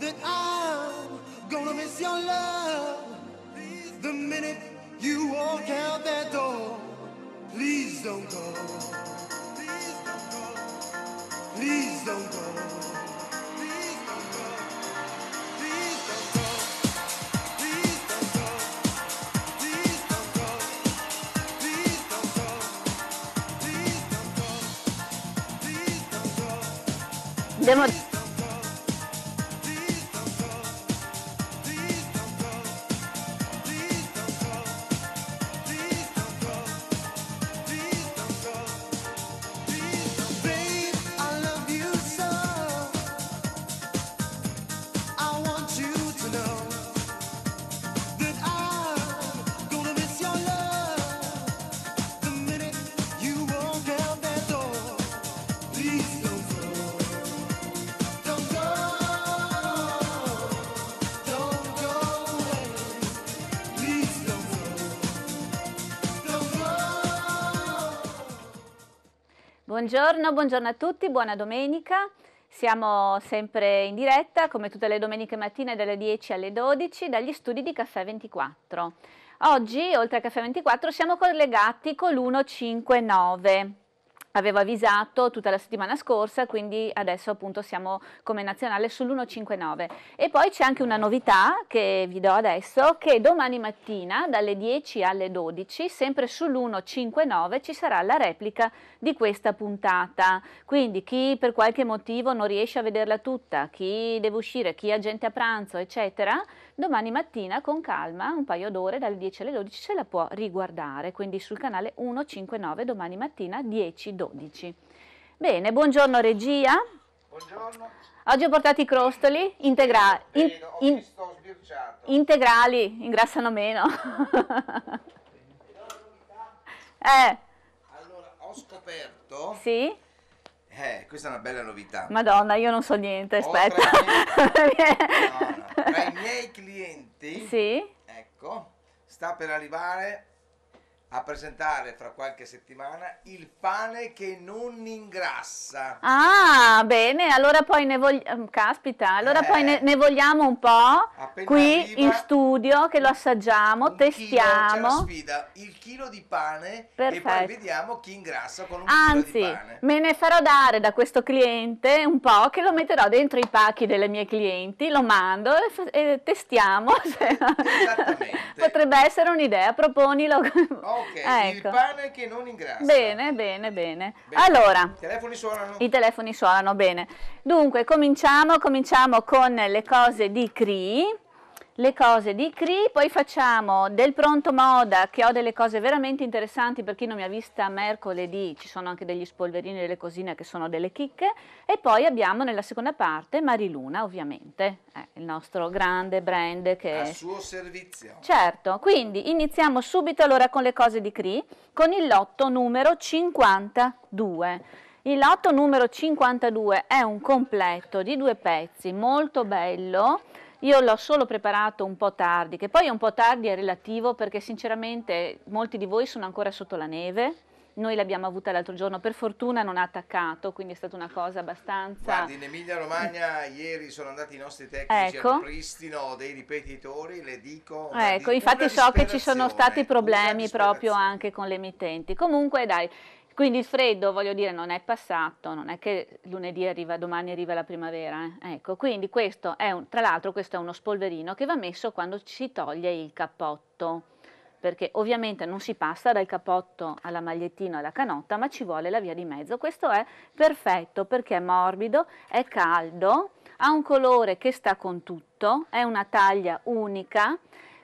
that I'm gonna miss your love the minute you walk out that door. Please don't go. Please don't go. Please don't go. Please don't go. Please don't go. Demorou. Buongiorno, buongiorno a tutti, buona domenica. Siamo sempre in diretta, come tutte le domeniche mattine, dalle 10 alle 12, dagli studi di Caffè 24. Oggi, oltre a Caffè 24, siamo collegati con l'159. Avevo avvisato tutta la settimana scorsa, quindi adesso appunto siamo come nazionale sull'159. E poi c'è anche una novità che vi do adesso, che domani mattina dalle 10 alle 12, sempre sull'159, ci sarà la replica di questa puntata. Quindi chi per qualche motivo non riesce a vederla tutta, chi deve uscire, chi ha gente a pranzo, eccetera, domani mattina con calma, un paio d'ore, dalle 10 alle 12 se la può riguardare, quindi sul canale 159 domani mattina 10-12. Bene, buongiorno regia. Buongiorno. Oggi ho portato i crostoli integra- in, in, integrali, ingrassano meno. eh scoperto... Sì? Eh, questa è una bella novità. Madonna, io non so niente, oh, aspetta. Oh, tra, i miei... no, no. tra i miei clienti... Sì? Ecco, sta per arrivare a presentare fra qualche settimana il pane che non ingrassa. Ah, bene, allora poi ne vogliamo, mm, caspita, allora eh, poi ne, eh. ne, vogliamo un po' qui in studio che lo assaggiamo, testiamo. Chilo, sfida, il chilo di pane Perfetto. e poi vediamo chi ingrassa con un Anzi, chilo di pane. Anzi, me ne farò dare da questo cliente un po' che lo metterò dentro i pacchi delle mie clienti, lo mando e, e testiamo. Potrebbe essere un'idea, proponilo. Oh, ok. Ecco. Il pane che non ingrassa. Bene, bene, bene, bene. Allora. I telefoni suonano? I telefoni suonano, bene. Dunque, cominciamo, cominciamo con le cose di Cree le cose di Cree, poi facciamo del pronto moda che ho delle cose veramente interessanti per chi non mi ha vista mercoledì, ci sono anche degli spolverini e delle cosine che sono delle chicche e poi abbiamo nella seconda parte Mariluna ovviamente, eh, il nostro grande brand che... Al suo servizio. Certo, quindi iniziamo subito allora con le cose di Cree con il lotto numero 52. Il lotto numero 52 è un completo di due pezzi molto bello io l'ho solo preparato un po' tardi, che poi un po' tardi è relativo perché sinceramente molti di voi sono ancora sotto la neve. Noi l'abbiamo avuta l'altro giorno, per fortuna non ha attaccato, quindi è stata una cosa abbastanza... Guardi, in Emilia-Romagna ieri sono andati i nostri tecnici ecco. al ripristino dei ripetitori, le dico... Ecco, infatti so che ci sono stati problemi proprio anche con le emittenti. Comunque dai, quindi il freddo, voglio dire, non è passato, non è che lunedì arriva, domani arriva la primavera. Eh? Ecco, quindi questo è, un, tra l'altro questo è uno spolverino che va messo quando si toglie il cappotto, perché ovviamente non si passa dal cappotto alla magliettina, alla canotta, ma ci vuole la via di mezzo. Questo è perfetto perché è morbido, è caldo, ha un colore che sta con tutto, è una taglia unica,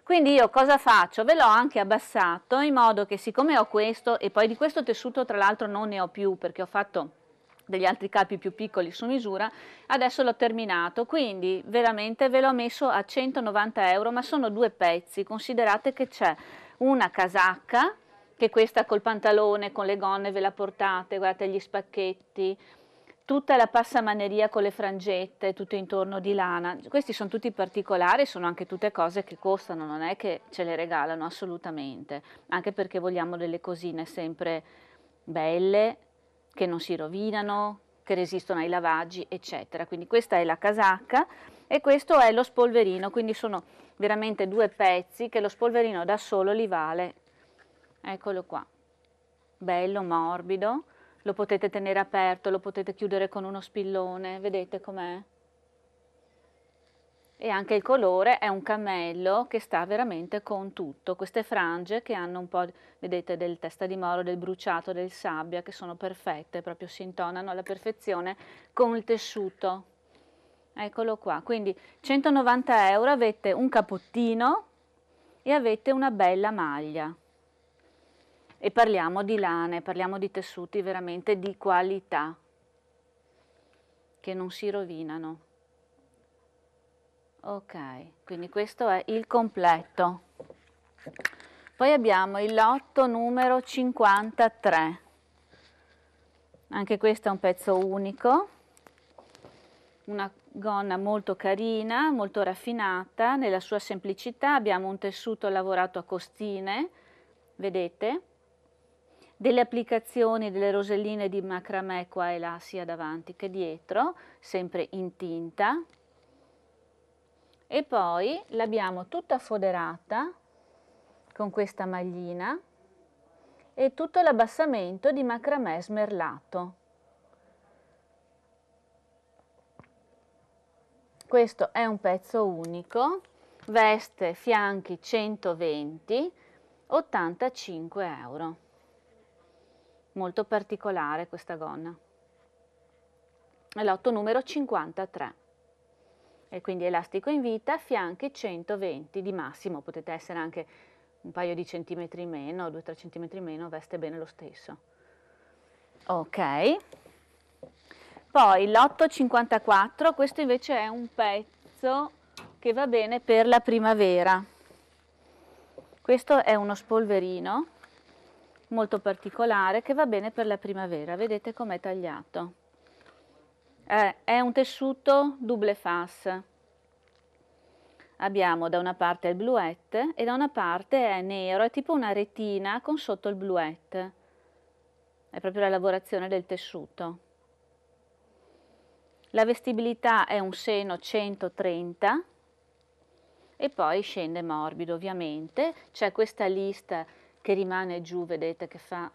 quindi io cosa faccio? Ve l'ho anche abbassato in modo che siccome ho questo e poi di questo tessuto tra l'altro non ne ho più perché ho fatto degli altri capi più piccoli su misura, adesso l'ho terminato, quindi veramente ve l'ho messo a 190 euro, ma sono due pezzi, considerate che c'è una casacca, che questa col pantalone, con le gonne ve la portate, guardate gli spacchetti, tutta la passamaneria con le frangette, tutto intorno di lana, questi sono tutti particolari, sono anche tutte cose che costano, non è che ce le regalano assolutamente, anche perché vogliamo delle cosine sempre belle, che non si rovinano, che resistono ai lavaggi, eccetera. Quindi questa è la casacca e questo è lo spolverino, quindi sono veramente due pezzi che lo spolverino da solo li vale. Eccolo qua, bello, morbido lo potete tenere aperto, lo potete chiudere con uno spillone, vedete com'è? E anche il colore è un cammello che sta veramente con tutto, queste frange che hanno un po', vedete, del testa di moro, del bruciato, del sabbia, che sono perfette, proprio si intonano alla perfezione con il tessuto. Eccolo qua, quindi 190 euro avete un capottino e avete una bella maglia e parliamo di lane, parliamo di tessuti veramente di qualità che non si rovinano. Ok, quindi questo è il completo. Poi abbiamo il lotto numero 53. Anche questo è un pezzo unico. Una gonna molto carina, molto raffinata, nella sua semplicità abbiamo un tessuto lavorato a costine, vedete? delle applicazioni delle roselline di macramè qua e là sia davanti che dietro, sempre in tinta e poi l'abbiamo tutta foderata con questa maglina e tutto l'abbassamento di macramè smerlato. Questo è un pezzo unico, veste fianchi 120, 85 euro molto particolare questa gonna. È lotto numero 53 e quindi elastico in vita, fianchi 120 di massimo, potete essere anche un paio di centimetri in meno, 2-3 centimetri in meno, veste bene lo stesso. Ok, poi lotto 54, questo invece è un pezzo che va bene per la primavera, questo è uno spolverino molto particolare che va bene per la primavera, vedete com'è tagliato. Eh, è un tessuto double face. Abbiamo da una parte il bluette e da una parte è nero, è tipo una retina con sotto il bluette. È proprio la lavorazione del tessuto. La vestibilità è un seno 130 e poi scende morbido ovviamente. C'è questa lista che rimane giù, vedete che fa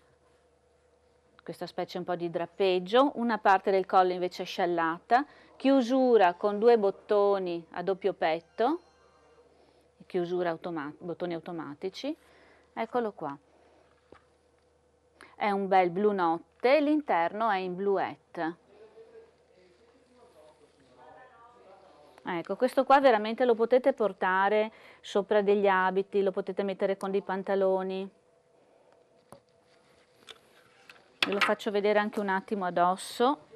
questa specie un po' di drappeggio, una parte del collo invece è sciallata, chiusura con due bottoni a doppio petto, chiusura automat bottoni automatici, eccolo qua. È un bel blu notte, l'interno è in bluette. Ecco, questo qua veramente lo potete portare sopra degli abiti, lo potete mettere con dei pantaloni ve lo faccio vedere anche un attimo addosso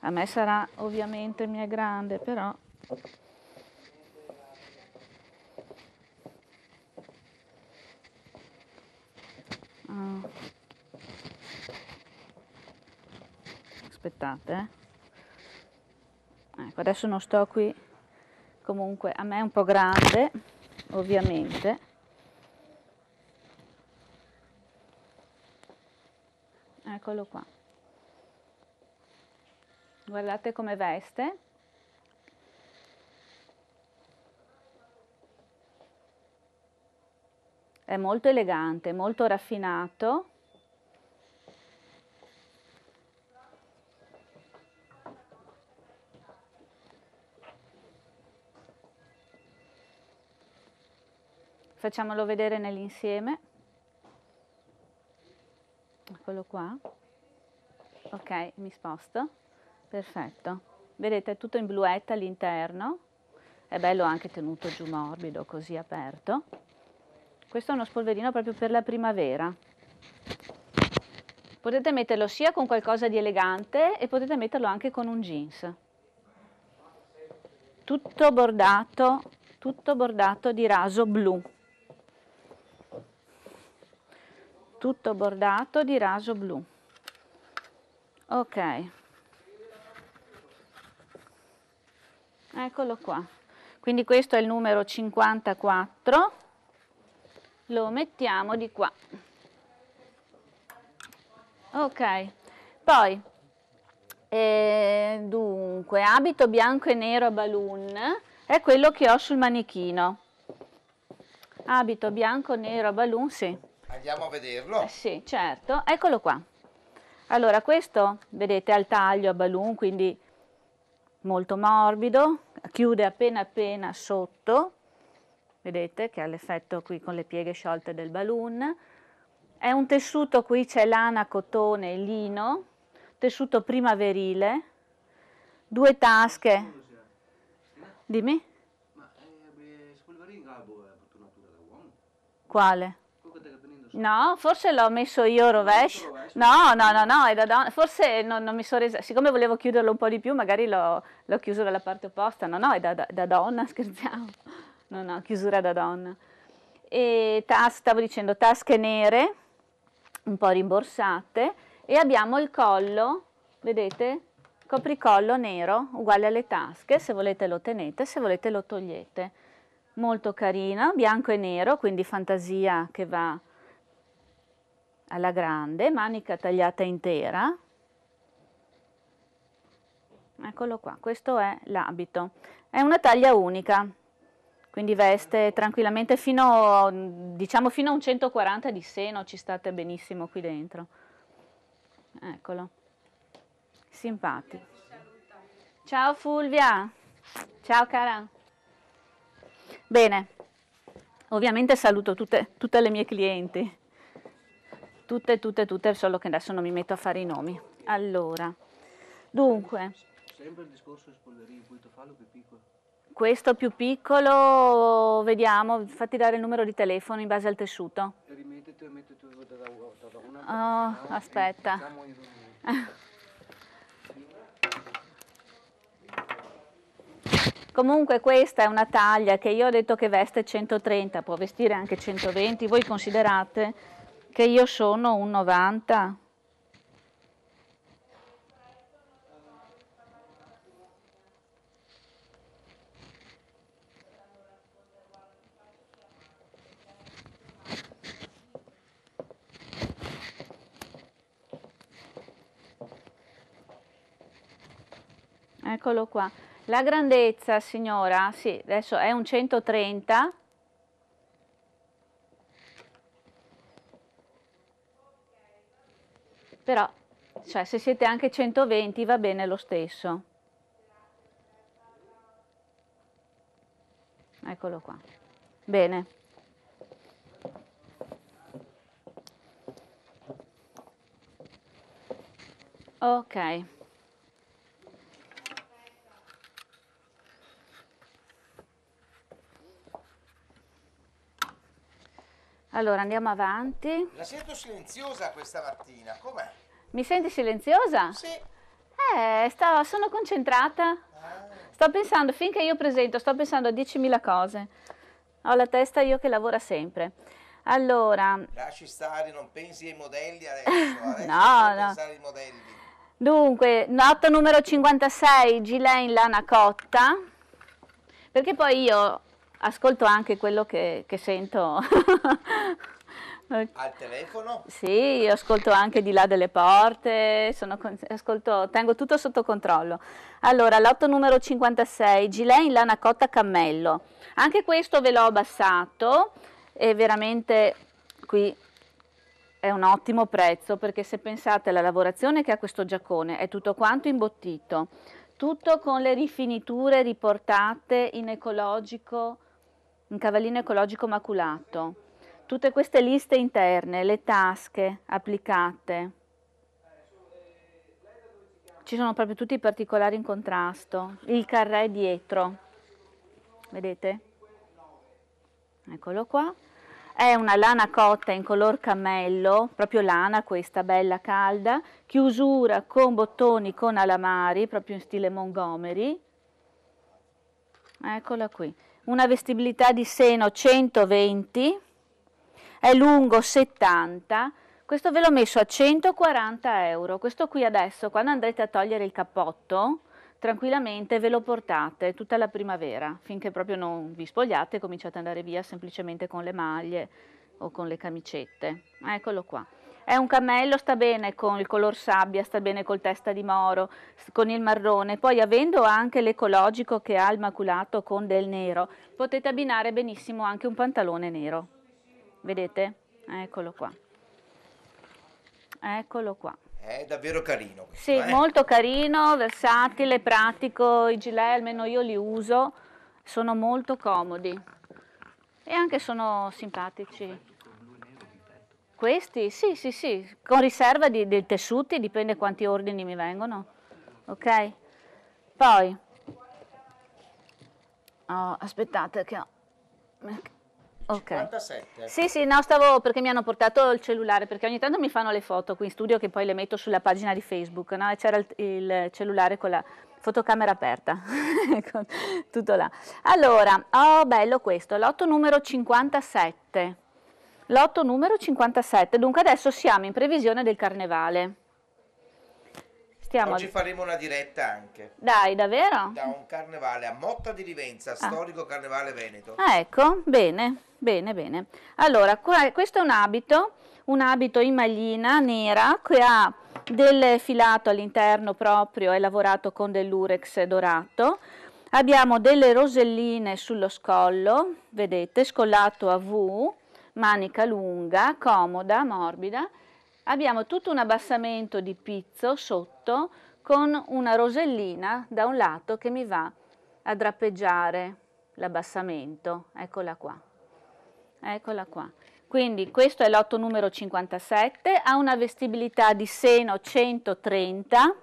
a me sarà ovviamente mia grande però ah. aspettate eh. ecco adesso non sto qui comunque a me è un po' grande ovviamente Eccolo qua. Guardate come veste. È molto elegante, molto raffinato. Facciamolo vedere nell'insieme eccolo qua, ok, mi sposto, perfetto, vedete è tutto in bluetta all'interno, è bello anche tenuto giù morbido, così aperto, questo è uno spolverino proprio per la primavera, potete metterlo sia con qualcosa di elegante e potete metterlo anche con un jeans, tutto bordato, tutto bordato di raso blu. tutto bordato di raso blu ok eccolo qua quindi questo è il numero 54 lo mettiamo di qua ok poi eh, dunque abito bianco e nero a balloon è quello che ho sul manichino abito bianco nero a balloon sì Andiamo a vederlo. Eh sì, certo. Eccolo qua. Allora, questo, vedete, al taglio a balloon, quindi molto morbido, chiude appena appena sotto, vedete che ha l'effetto qui con le pieghe sciolte del balloon. È un tessuto, qui c'è lana, cotone e lino, tessuto primaverile, due tasche. Dimmi? Eh, Quale? No, forse l'ho messo io rovescio. No, no, no, no, da, donna. forse non, non, mi sono resa. Siccome volevo chiuderlo un po' di più, magari l'ho, l'ho chiuso dalla parte opposta. No, no, è da, da, da donna, scherziamo. No, no, chiusura da donna. E tas, stavo dicendo tasche nere, un po' rimborsate. E abbiamo il collo, vedete? Copricollo nero, uguale alle tasche. Se volete lo tenete, se volete lo togliete. Molto carina, bianco e nero, quindi fantasia che va alla grande, manica tagliata intera. Eccolo qua, questo è l'abito. È una taglia unica, quindi veste tranquillamente fino, diciamo fino a un 140 di seno, ci state benissimo qui dentro. Eccolo, simpatico. Ciao Fulvia, ciao cara. Bene, ovviamente saluto tutte, tutte le mie clienti tutte, tutte, tutte, solo che adesso non mi metto a fare i nomi. Allora, dunque... Sempre il discorso di spolverino, puoi farlo più piccolo? Questo più piccolo, vediamo, fatti dare il numero di telefono in base al tessuto. E rimettiti e metti una... Oh, aspetta. Comunque questa è una taglia che io ho detto che veste 130, può vestire anche 120, voi considerate che io sono un 90? Eccolo qua. La grandezza, signora, sì, adesso è un 130 però cioè, se siete anche 120 va bene lo stesso. Eccolo qua. Bene. Ok. Allora andiamo avanti. La sento silenziosa questa mattina, com'è? Mi senti silenziosa? Sì. Eh, stavo, sono concentrata. Ah. Sto pensando, finché io presento, sto pensando a 10.000 cose. Ho la testa io che lavora sempre. Allora... Lasci stare, non pensi ai modelli adesso. adesso no, no. pensare ai modelli. Dunque, nota numero 56, gilet in lana cotta. Perché poi io ascolto anche quello che, che sento. Al telefono? Sì, io ascolto anche di là delle porte, con, ascolto, tengo tutto sotto controllo. Allora, lotto numero 56, gilet in lana cotta cammello. Anche questo ve l'ho abbassato è veramente qui è un ottimo prezzo perché se pensate alla lavorazione che ha questo giacone, è tutto quanto imbottito, tutto con le rifiniture riportate in ecologico un cavallino ecologico maculato, tutte queste liste interne, le tasche applicate, ci sono proprio tutti i particolari in contrasto, il carré dietro, vedete? Eccolo qua, è una lana cotta in color cammello, proprio lana questa, bella calda, chiusura con bottoni con alamari, proprio in stile Montgomery, eccola qui una vestibilità di seno 120, è lungo 70, questo ve l'ho messo a 140 euro, questo qui adesso quando andrete a togliere il cappotto tranquillamente ve lo portate tutta la primavera finché proprio non vi spogliate e cominciate ad andare via semplicemente con le maglie o con le camicette, eccolo qua. È un cammello, sta bene con il color sabbia, sta bene col testa di moro, con il marrone, poi avendo anche l'ecologico che ha il maculato con del nero, potete abbinare benissimo anche un pantalone nero. Vedete? Eccolo qua. Eccolo qua. È davvero carino. Questo, sì, eh? molto carino, versatile, pratico, i gilet almeno io li uso, sono molto comodi e anche sono simpatici. Questi? Sì, sì, sì, con riserva di, dei tessuti, dipende quanti ordini mi vengono. Ok? Poi, oh, aspettate che ho... Ok. 57. Sì, sì, no, stavo perché mi hanno portato il cellulare, perché ogni tanto mi fanno le foto qui in studio che poi le metto sulla pagina di Facebook, no? E c'era il, il, cellulare con la fotocamera aperta, tutto là. Allora, oh bello questo, lotto numero 57. Lotto numero 57, dunque adesso siamo in previsione del carnevale. Stiamo Oggi faremo una diretta anche. Dai, davvero? Da un carnevale a Motta di Livenza, ah. storico carnevale veneto. Ah, ecco, bene, bene, bene. Allora, qua, questo è un abito, un abito in maglina nera che ha del filato all'interno proprio, è lavorato con dell'urex dorato. Abbiamo delle roselline sullo scollo, vedete, scollato a V manica lunga, comoda, morbida. Abbiamo tutto un abbassamento di pizzo sotto con una rosellina da un lato che mi va a drappeggiare l'abbassamento. Eccola qua. Eccola qua. Quindi questo è l'otto numero 57, ha una vestibilità di seno 130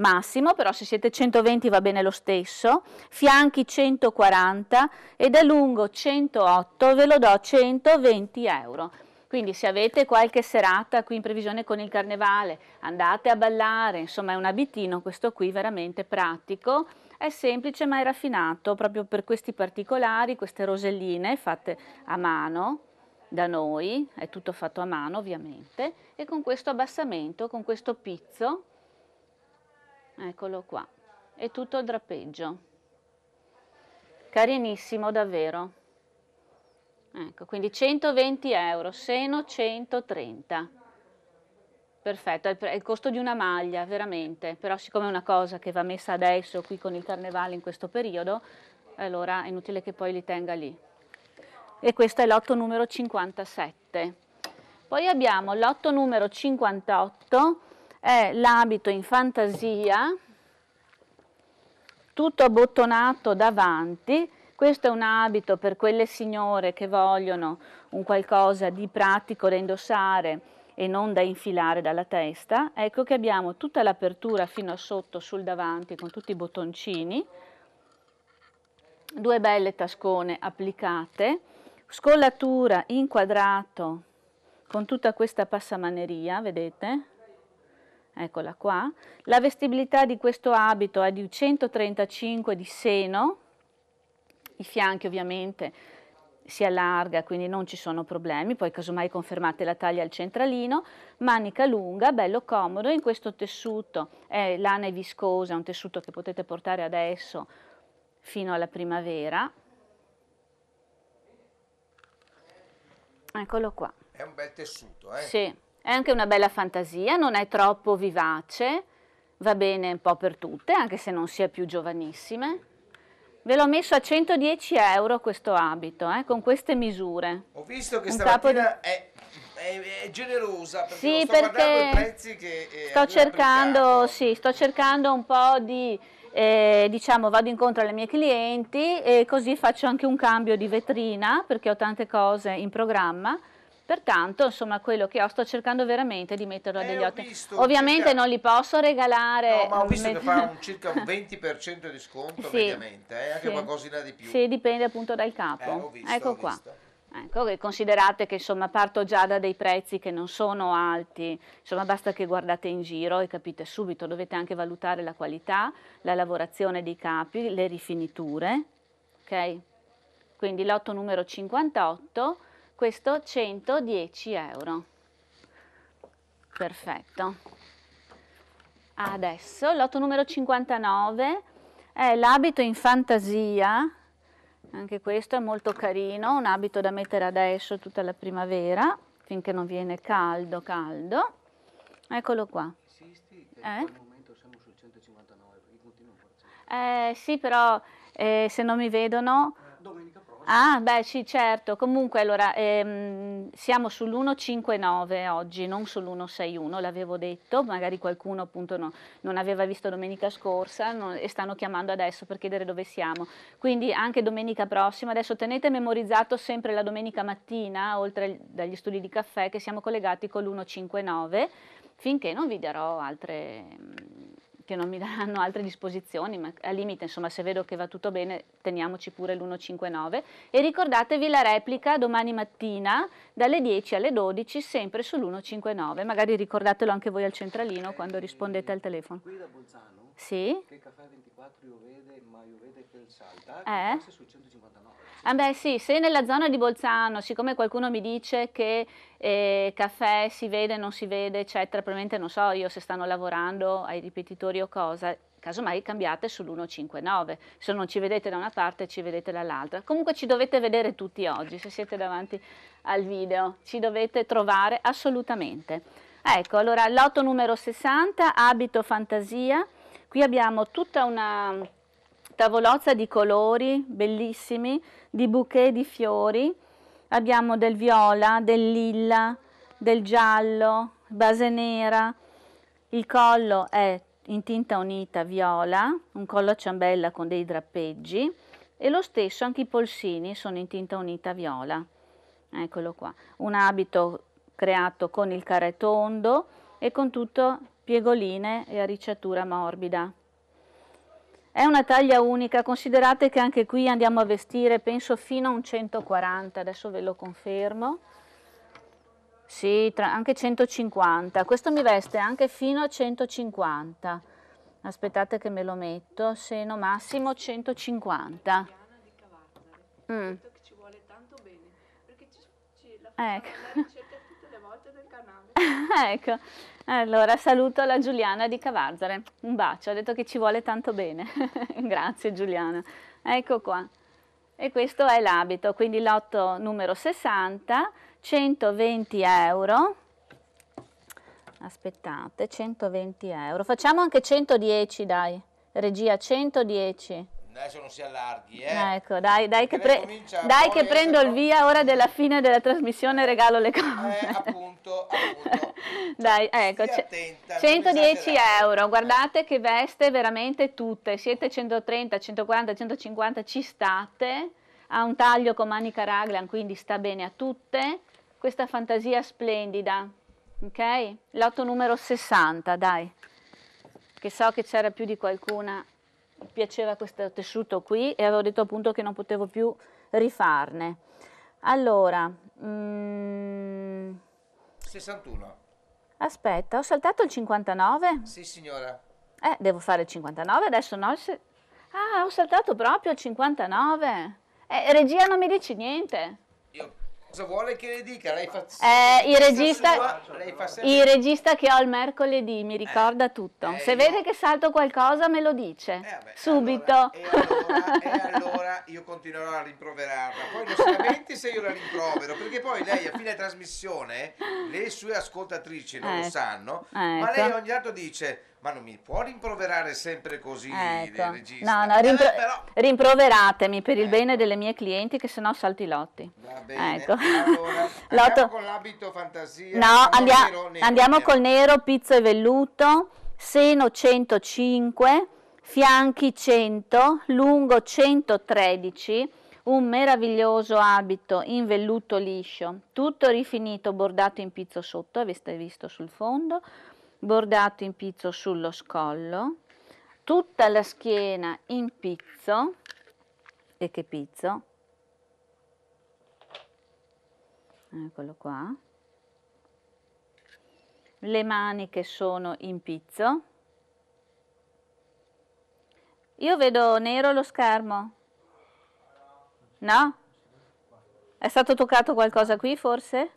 massimo, però se siete 120 va bene lo stesso, fianchi 140 ed è lungo 108, ve lo do 120 euro. Quindi se avete qualche serata qui in previsione con il carnevale, andate a ballare, insomma è un abitino questo qui veramente pratico, è semplice ma è raffinato proprio per questi particolari, queste roselline fatte a mano da noi, è tutto fatto a mano ovviamente, e con questo abbassamento, con questo pizzo eccolo qua, è tutto il drappeggio, carinissimo davvero. Ecco, quindi 120 euro, seno 130. Perfetto, è il, costo di una maglia, veramente, però siccome è una cosa che va messa adesso qui con il carnevale in questo periodo, allora è inutile che poi li tenga lì. E questo è l'otto numero 57. Poi abbiamo l'otto numero 58 è l'abito in fantasia, tutto abbottonato davanti, questo è un abito per quelle signore che vogliono un qualcosa di pratico da indossare e non da infilare dalla testa, ecco che abbiamo tutta l'apertura fino a sotto sul davanti con tutti i bottoncini, due belle tascone applicate, scollatura in quadrato con tutta questa passamaneria, vedete? eccola qua. La vestibilità di questo abito è di 135 di seno, i fianchi ovviamente si allarga, quindi non ci sono problemi, poi casomai confermate la taglia al centralino, manica lunga, bello comodo, in questo tessuto è lana e viscosa, un tessuto che potete portare adesso fino alla primavera. Eccolo qua. È un bel tessuto, eh? Sì. È anche una bella fantasia, non è troppo vivace, va bene un po' per tutte, anche se non si è più giovanissime. Ve l'ho messo a 110 euro questo abito, eh, con queste misure. Ho visto che un stamattina di... è, è, è, generosa, perché sì, sto perché i prezzi che... Eh, sto, cercando, sì, sto cercando un po' di... Eh, diciamo vado incontro alle mie clienti e così faccio anche un cambio di vetrina perché ho tante cose in programma Pertanto, insomma, quello che ho sto cercando veramente di metterlo a eh, degli ottimi. Ovviamente circa... non li posso regalare. No, ma ho mm, visto che fa un circa un 20% di sconto sì, mediamente, eh, anche sì. qualcosina di più. Sì, dipende appunto dal capo. Eh, visto, ecco qua. Ecco, considerate che insomma parto già da dei prezzi che non sono alti, insomma basta che guardate in giro e capite subito, dovete anche valutare la qualità, la lavorazione dei capi, le rifiniture, ok? Quindi lotto numero 58 questo 110 euro. Perfetto. Adesso lotto numero 59 è l'abito in fantasia, anche questo è molto carino, un abito da mettere adesso tutta la primavera, finché non viene caldo caldo. Eccolo qua. eh? Eh sì, però eh, se non mi vedono... Eh, Ah, beh, sì, certo. Comunque, allora, ehm, siamo sull'159 oggi, non sull'161, l'avevo detto, magari qualcuno appunto no, non aveva visto domenica scorsa non, e stanno chiamando adesso per chiedere dove siamo. Quindi anche domenica prossima, adesso tenete memorizzato sempre la domenica mattina, oltre dagli studi di caffè, che siamo collegati con l'159, finché non vi darò altre... Mh, che non mi daranno altre disposizioni, ma al limite, insomma, se vedo che va tutto bene, teniamoci pure l'159. E ricordatevi la replica domani mattina dalle 10 alle 12, sempre sull'159. Magari ricordatelo anche voi al centralino quando rispondete al telefono. Qui da Bolzano, sì? che Caffè 24 io vede, ma io vede che il salta, eh? su 159. Ah beh sì, se nella zona di Bolzano, siccome qualcuno mi dice che eh, caffè si vede, non si vede, eccetera, probabilmente non so io se stanno lavorando ai ripetitori o cosa, casomai cambiate sull'159, se non ci vedete da una parte ci vedete dall'altra. Comunque ci dovete vedere tutti oggi, se siete davanti al video, ci dovete trovare assolutamente. Ecco, allora lotto numero 60, abito fantasia, qui abbiamo tutta una tavolozza di colori bellissimi, di bouquet di fiori, abbiamo del viola, del lilla, del giallo, base nera, il collo è in tinta unita viola, un collo a ciambella con dei drappeggi e lo stesso anche i polsini sono in tinta unita viola. Eccolo qua, un abito creato con il caretondo e con tutto piegoline e arricciatura morbida. È una taglia unica, considerate che anche qui andiamo a vestire, penso, fino a un 140, adesso ve lo confermo. Sì, tra, anche 150. Questo mi veste anche fino a 150. Aspettate che me lo metto, seno massimo 150. Mm. ecco. ecco. Allora, saluto la Giuliana di Cavazzare, Un bacio, ha detto che ci vuole tanto bene. Grazie Giuliana. Ecco qua. E questo è l'abito, quindi lotto numero 60, 120 euro. Aspettate, 120 euro. Facciamo anche 110, dai. Regia 110. Adesso non si allarghi, eh. eh ecco, dai, dai che, pre dai che prendo il via ora della fine della trasmissione, regalo le cose. Eh, appunto, appunto. dai, cioè, ecco, attenta, 110 euro, eh. guardate che veste veramente tutte, siete 130, 140, 150, ci state, ha un taglio con manica raglan, quindi sta bene a tutte, questa fantasia splendida, ok? Lotto numero 60, dai, che so che c'era più di qualcuna piaceva questo tessuto qui e avevo detto appunto che non potevo più rifarne. Allora, mm, 61. Aspetta, ho saltato il 59? Sì, signora. Eh, devo fare il 59 adesso, no? Se... Ah, ho saltato proprio il 59. Eh, regia non mi dici niente. Io Cosa vuole che le dica? Lei fa... Eh, il, regista, sua, lei fa sempre... il regista che ho il mercoledì mi ricorda eh, tutto. Eh, Se vede che salto qualcosa me lo dice. Eh, vabbè, Subito. Allora, e, allora, e, allora, io continuerò a rimproverarla. Poi non si se io la rimprovero, perché poi lei a fine trasmissione, le sue ascoltatrici non lo eh, sanno, ma lei ecco. ogni tanto dice ma non mi può rimproverare sempre così ecco. regista. No, no, eh, rimpro- eh, però... rimproveratemi per il ecco. bene delle mie clienti che sennò salti lotti. Va bene. Ecco. Allora, Lotto... con l'abito fantasia. No, andiamo, nero, nero, andiamo nero. col nero, pizzo e velluto, seno 105, fianchi 100, lungo 113 un meraviglioso abito in velluto liscio, tutto rifinito, bordato in pizzo sotto, avete visto sul fondo, bordato in pizzo sullo scollo, tutta la schiena in pizzo, e che pizzo, eccolo qua, le maniche sono in pizzo, io vedo nero lo schermo, no? È stato toccato qualcosa qui forse?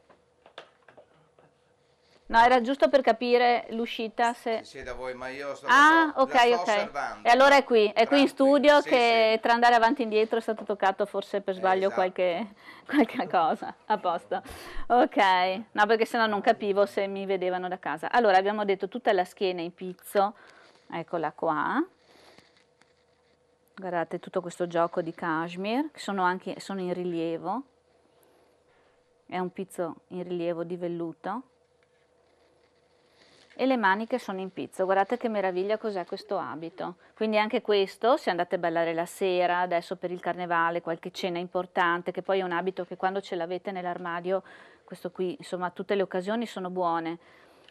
No, era giusto per capire l'uscita se... Sì, da voi, ma io sto, ah, ok, sto ok. Osservando. E allora è qui, è Tranquil. qui in studio sì, che sì. tra andare avanti e indietro è stato toccato forse per sbaglio esatto. qualche, qualche, cosa, a posto. Ok, no perché sennò non capivo se mi vedevano da casa. Allora abbiamo detto tutta la schiena in pizzo, eccola qua. Guardate tutto questo gioco di cashmere, che sono anche sono in rilievo. È un pizzo in rilievo di velluto e le maniche sono in pizzo, guardate che meraviglia cos'è questo abito, quindi anche questo se andate a ballare la sera, adesso per il carnevale, qualche cena importante, che poi è un abito che quando ce l'avete nell'armadio, questo qui, insomma tutte le occasioni sono buone,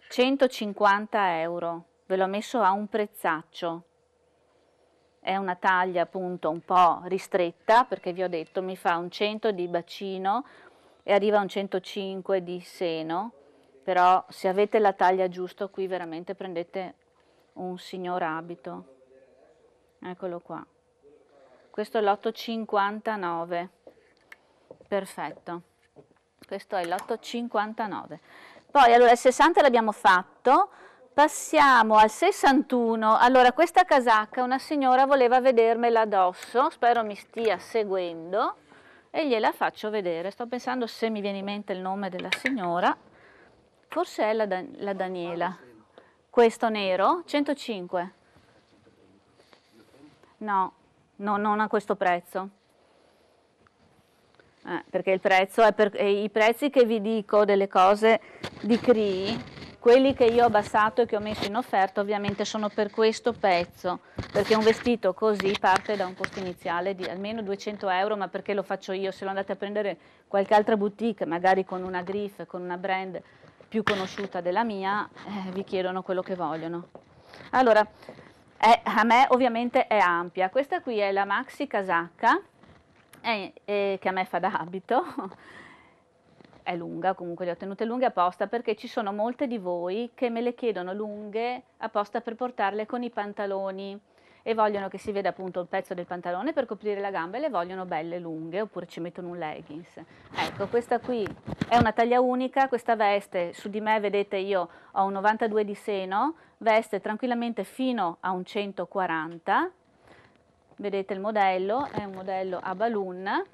150 euro, ve l'ho messo a un prezzaccio, è una taglia appunto un po' ristretta perché vi ho detto mi fa un 100 di bacino e arriva a un 105 di seno però se avete la taglia giusta qui veramente prendete un signor abito eccolo qua questo è l'859 perfetto questo è l'859 poi allora il 60 l'abbiamo fatto passiamo al 61 allora questa casacca una signora voleva vedermela addosso spero mi stia seguendo e gliela faccio vedere sto pensando se mi viene in mente il nome della signora Forse è la, Dan la Daniela. Questo nero, 105. No, no non a questo prezzo. Eh, perché per, eh, i prezzi che vi dico delle cose di CRI quelli che io ho abbassato e che ho messo in offerta ovviamente sono per questo pezzo, perché un vestito così parte da un costo iniziale di almeno 200 euro, ma perché lo faccio io? Se lo andate a prendere qualche altra boutique, magari con una griff, con una brand, più conosciuta della mia, eh, vi chiedono quello che vogliono. Allora, è, a me ovviamente è ampia. Questa qui è la maxi casacca, eh, eh, che a me fa da abito. è lunga, comunque le ho tenute lunghe apposta perché ci sono molte di voi che me le chiedono lunghe apposta per portarle con i pantaloni e vogliono che si veda appunto un pezzo del pantalone per coprire la gamba e le vogliono belle lunghe oppure ci mettono un leggings. Ecco, questa qui è una taglia unica, questa veste su di me vedete io ho un 92 di seno, veste tranquillamente fino a un 140, vedete il modello, è un modello a balloon,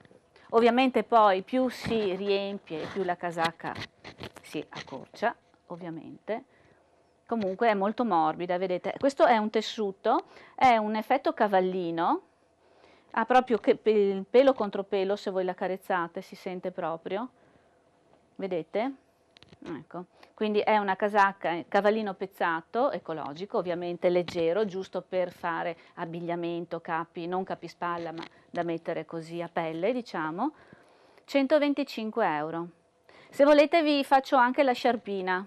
ovviamente poi più si riempie più la casacca si accorcia ovviamente comunque è molto morbida, vedete, questo è un tessuto, è un effetto cavallino, ha proprio il pelo contro pelo, se voi la carezzate si sente proprio, vedete? Ecco, quindi è una casacca eh, cavallino pezzato, ecologico, ovviamente leggero, giusto per fare abbigliamento, capi, non capispalla, ma da mettere così a pelle, diciamo, 125 euro. Se volete vi faccio anche la sciarpina,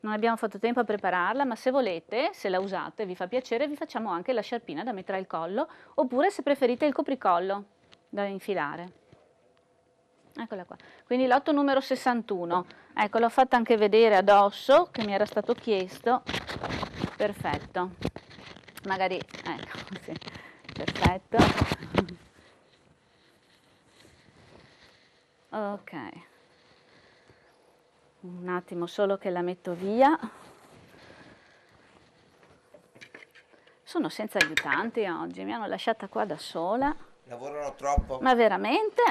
non abbiamo fatto tempo a prepararla, ma se volete, se la usate, vi fa piacere, vi facciamo anche la sciarpina da mettere al collo, oppure se preferite il copricollo da infilare. Eccola qua, quindi lotto numero 61, ecco l'ho fatta anche vedere addosso che mi era stato chiesto, perfetto, magari, ecco, sì, perfetto, ok un attimo solo che la metto via sono senza aiutanti oggi mi hanno lasciata qua da sola lavorano troppo ma veramente?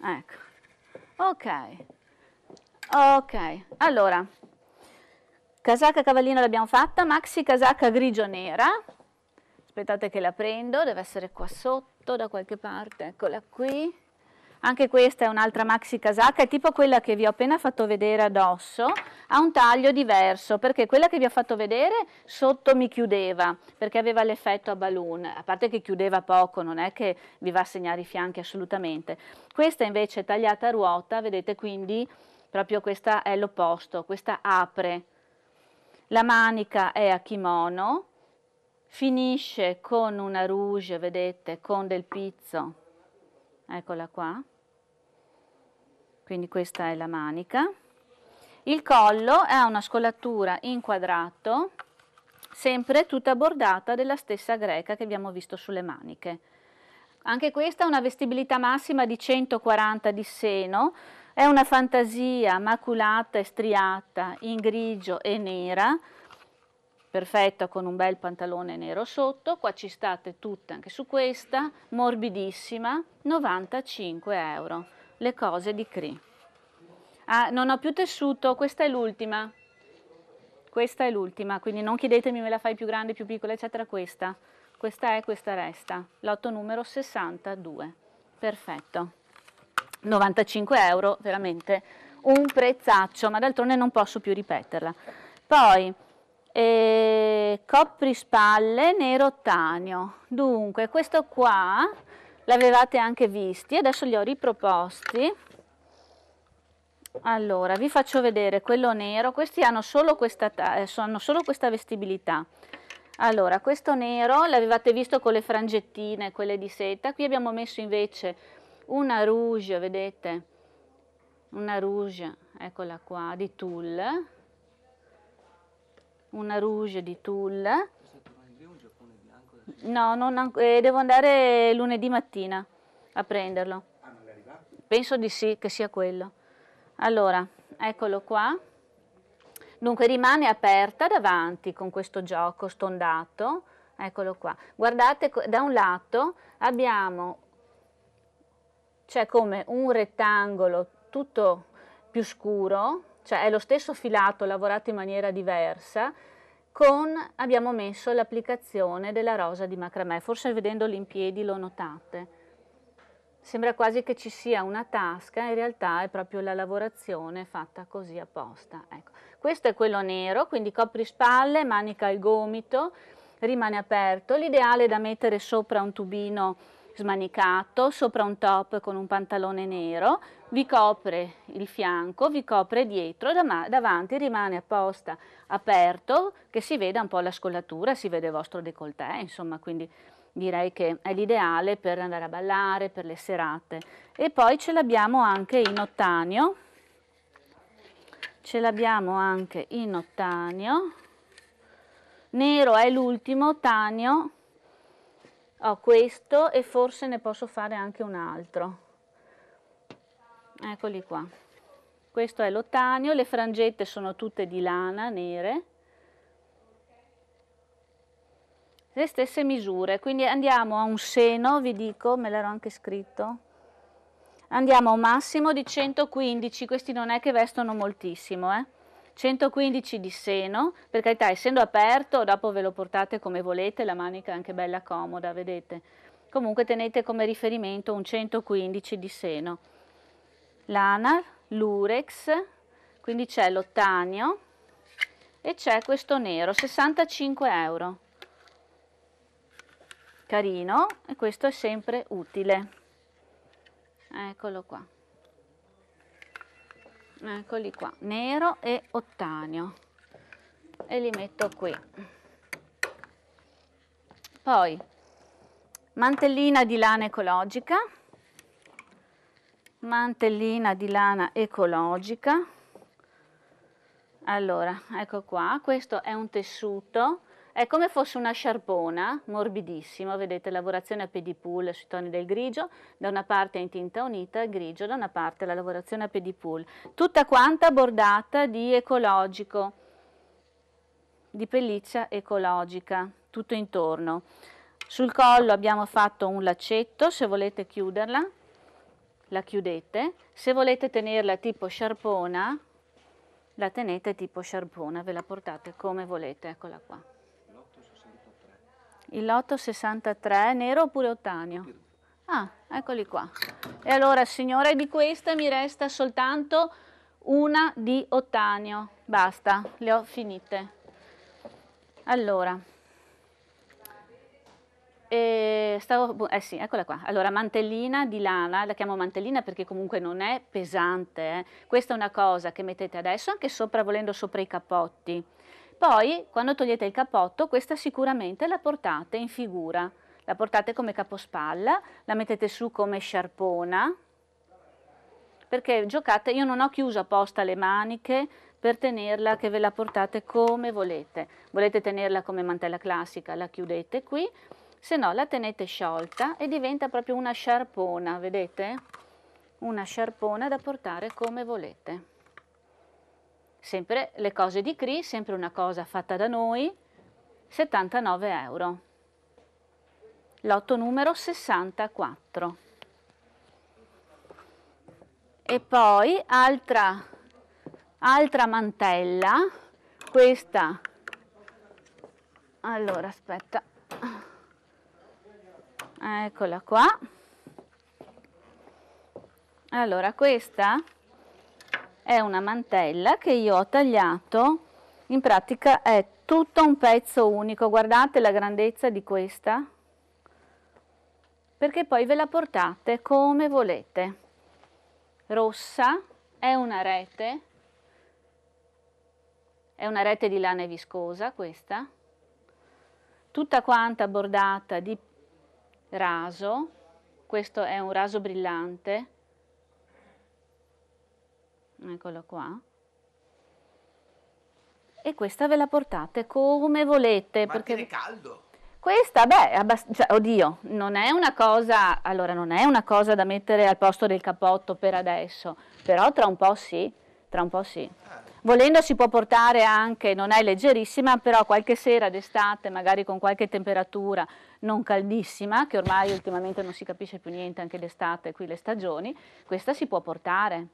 ecco ok ok allora casacca cavallino l'abbiamo fatta maxi casacca grigio nera aspettate che la prendo deve essere qua sotto da qualche parte eccola qui anche questa è un'altra maxi casacca, è tipo quella che vi ho appena fatto vedere addosso, ha un taglio diverso perché quella che vi ho fatto vedere sotto mi chiudeva perché aveva l'effetto a balloon, a parte che chiudeva poco, non è che vi va a segnare i fianchi assolutamente. Questa invece è tagliata a ruota, vedete quindi proprio questa è l'opposto, questa apre. La manica è a kimono, finisce con una rouge, vedete, con del pizzo eccola qua, quindi questa è la manica. Il collo è una scollatura in quadrato, sempre tutta bordata della stessa greca che abbiamo visto sulle maniche. Anche questa ha una vestibilità massima di 140 di seno, è una fantasia maculata e striata in grigio e nera, perfetta con un bel pantalone nero sotto, qua ci state tutte anche su questa, morbidissima, 95 euro, le cose di Cree. Ah, non ho più tessuto, questa è l'ultima, questa è l'ultima, quindi non chiedetemi me la fai più grande, più piccola, eccetera, questa, questa è, questa resta, lotto numero 62, perfetto, 95 euro, veramente un prezzaccio, ma d'altronde non posso più ripeterla. Poi, e copri spalle nero tanio. Dunque, questo qua l'avevate anche visti, adesso li ho riproposti. Allora, vi faccio vedere quello nero, questi hanno solo questa, eh, hanno solo questa vestibilità. Allora, questo nero l'avevate visto con le frangettine, quelle di seta, qui abbiamo messo invece una rouge, vedete, una rouge, eccola qua, di tulle, una rouge di tulle. No, non, eh, devo andare lunedì mattina a prenderlo. Ah, Penso di sì, che sia quello. Allora, eccolo qua. Dunque rimane aperta davanti con questo gioco stondato. Eccolo qua. Guardate, da un lato abbiamo, c'è cioè come un rettangolo tutto più scuro, cioè è lo stesso filato lavorato in maniera diversa, con abbiamo messo l'applicazione della rosa di macramè, forse vedendolo in piedi lo notate. Sembra quasi che ci sia una tasca, in realtà è proprio la lavorazione fatta così apposta. Ecco. Questo è quello nero, quindi copri spalle, manica il gomito, rimane aperto. L'ideale è da mettere sopra un tubino smanicato, sopra un top con un pantalone nero, vi copre il fianco, vi copre dietro, davanti rimane apposta aperto che si veda un po' la scollatura, si vede il vostro décolleté, insomma, quindi direi che è l'ideale per andare a ballare, per le serate. E poi ce l'abbiamo anche in ottanio, ce l'abbiamo anche in ottanio, nero è l'ultimo, tanio ho questo e forse ne posso fare anche un altro eccoli qua questo è l'otanio le frangette sono tutte di lana nere le stesse misure quindi andiamo a un seno vi dico me l'ero anche scritto andiamo a un massimo di 115 questi non è che vestono moltissimo eh 115 di seno, per carità essendo aperto dopo ve lo portate come volete, la manica è anche bella comoda, vedete. Comunque tenete come riferimento un 115 di seno. Lana, l'urex, quindi c'è l'ottanio e c'è questo nero, 65 euro. Carino e questo è sempre utile. Eccolo qua eccoli qua, nero e ottanio e li metto qui. Poi mantellina di lana ecologica, mantellina di lana ecologica, allora ecco qua, questo è un tessuto è come fosse una sciarpona, morbidissima, vedete lavorazione a pedipool sui toni del grigio, da una parte è in tinta unita al grigio, da una parte la lavorazione a pedipool. Tutta quanta bordata di ecologico, di pelliccia ecologica, tutto intorno. Sul collo abbiamo fatto un laccetto, se volete chiuderla, la chiudete, se volete tenerla tipo sciarpona, la tenete tipo sciarpona, ve la portate come volete, eccola qua. Il lotto 63 nero oppure ottanio? Ah, eccoli qua. E allora, signore, di questa mi resta soltanto una di ottanio. Basta, le ho finite. Allora, eh, stavo, eh sì, eccola qua. Allora, mantellina di lana, la chiamo mantellina perché comunque non è pesante. Eh. Questa è una cosa che mettete adesso anche sopra, volendo sopra i cappotti poi, quando togliete il cappotto, questa sicuramente la portate in figura. La portate come capospalla, la mettete su come sciarpona, perché giocate, io non ho chiuso apposta le maniche per tenerla che ve la portate come volete. Volete tenerla come mantella classica, la chiudete qui, se no la tenete sciolta e diventa proprio una sciarpona, vedete? Una sciarpona da portare come volete sempre le cose di Cree, sempre una cosa fatta da noi, 79 euro. Lotto numero 64. E poi altra, altra mantella, questa, allora aspetta, eccola qua. Allora questa è una mantella che io ho tagliato, in pratica è tutto un pezzo unico, guardate la grandezza di questa, perché poi ve la portate come volete. Rossa è una rete, è una rete di lana viscosa questa, tutta quanta bordata di raso, questo è un raso brillante, Mm, eccolo qua, e questa ve la portate come volete. Ma perché è caldo. Questa, beh, abbast- cioè, oddio, non è una cosa, allora non è una cosa da mettere al posto del cappotto per adesso, però tra un po' sì, tra un po' sì. Eh. Volendo si può portare anche, non è leggerissima, però qualche sera d'estate, magari con qualche temperatura non caldissima, che ormai ultimamente non si capisce più niente anche d'estate, qui le stagioni, questa si può portare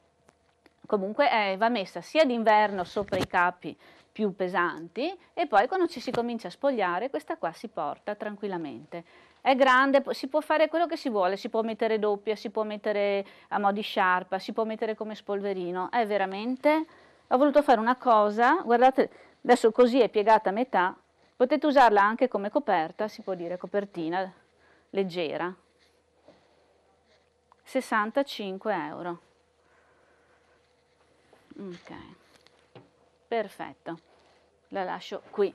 comunque eh, va messa sia d'inverno sopra i capi più pesanti e poi quando ci si comincia a spogliare questa qua si porta tranquillamente. È grande, si può fare quello che si vuole, si può mettere doppia, si può mettere a mo' di sciarpa, si può mettere come spolverino, è veramente... Ho voluto fare una cosa, guardate, adesso così è piegata a metà, potete usarla anche come coperta, si può dire copertina leggera, 65 euro ok perfetto la lascio qui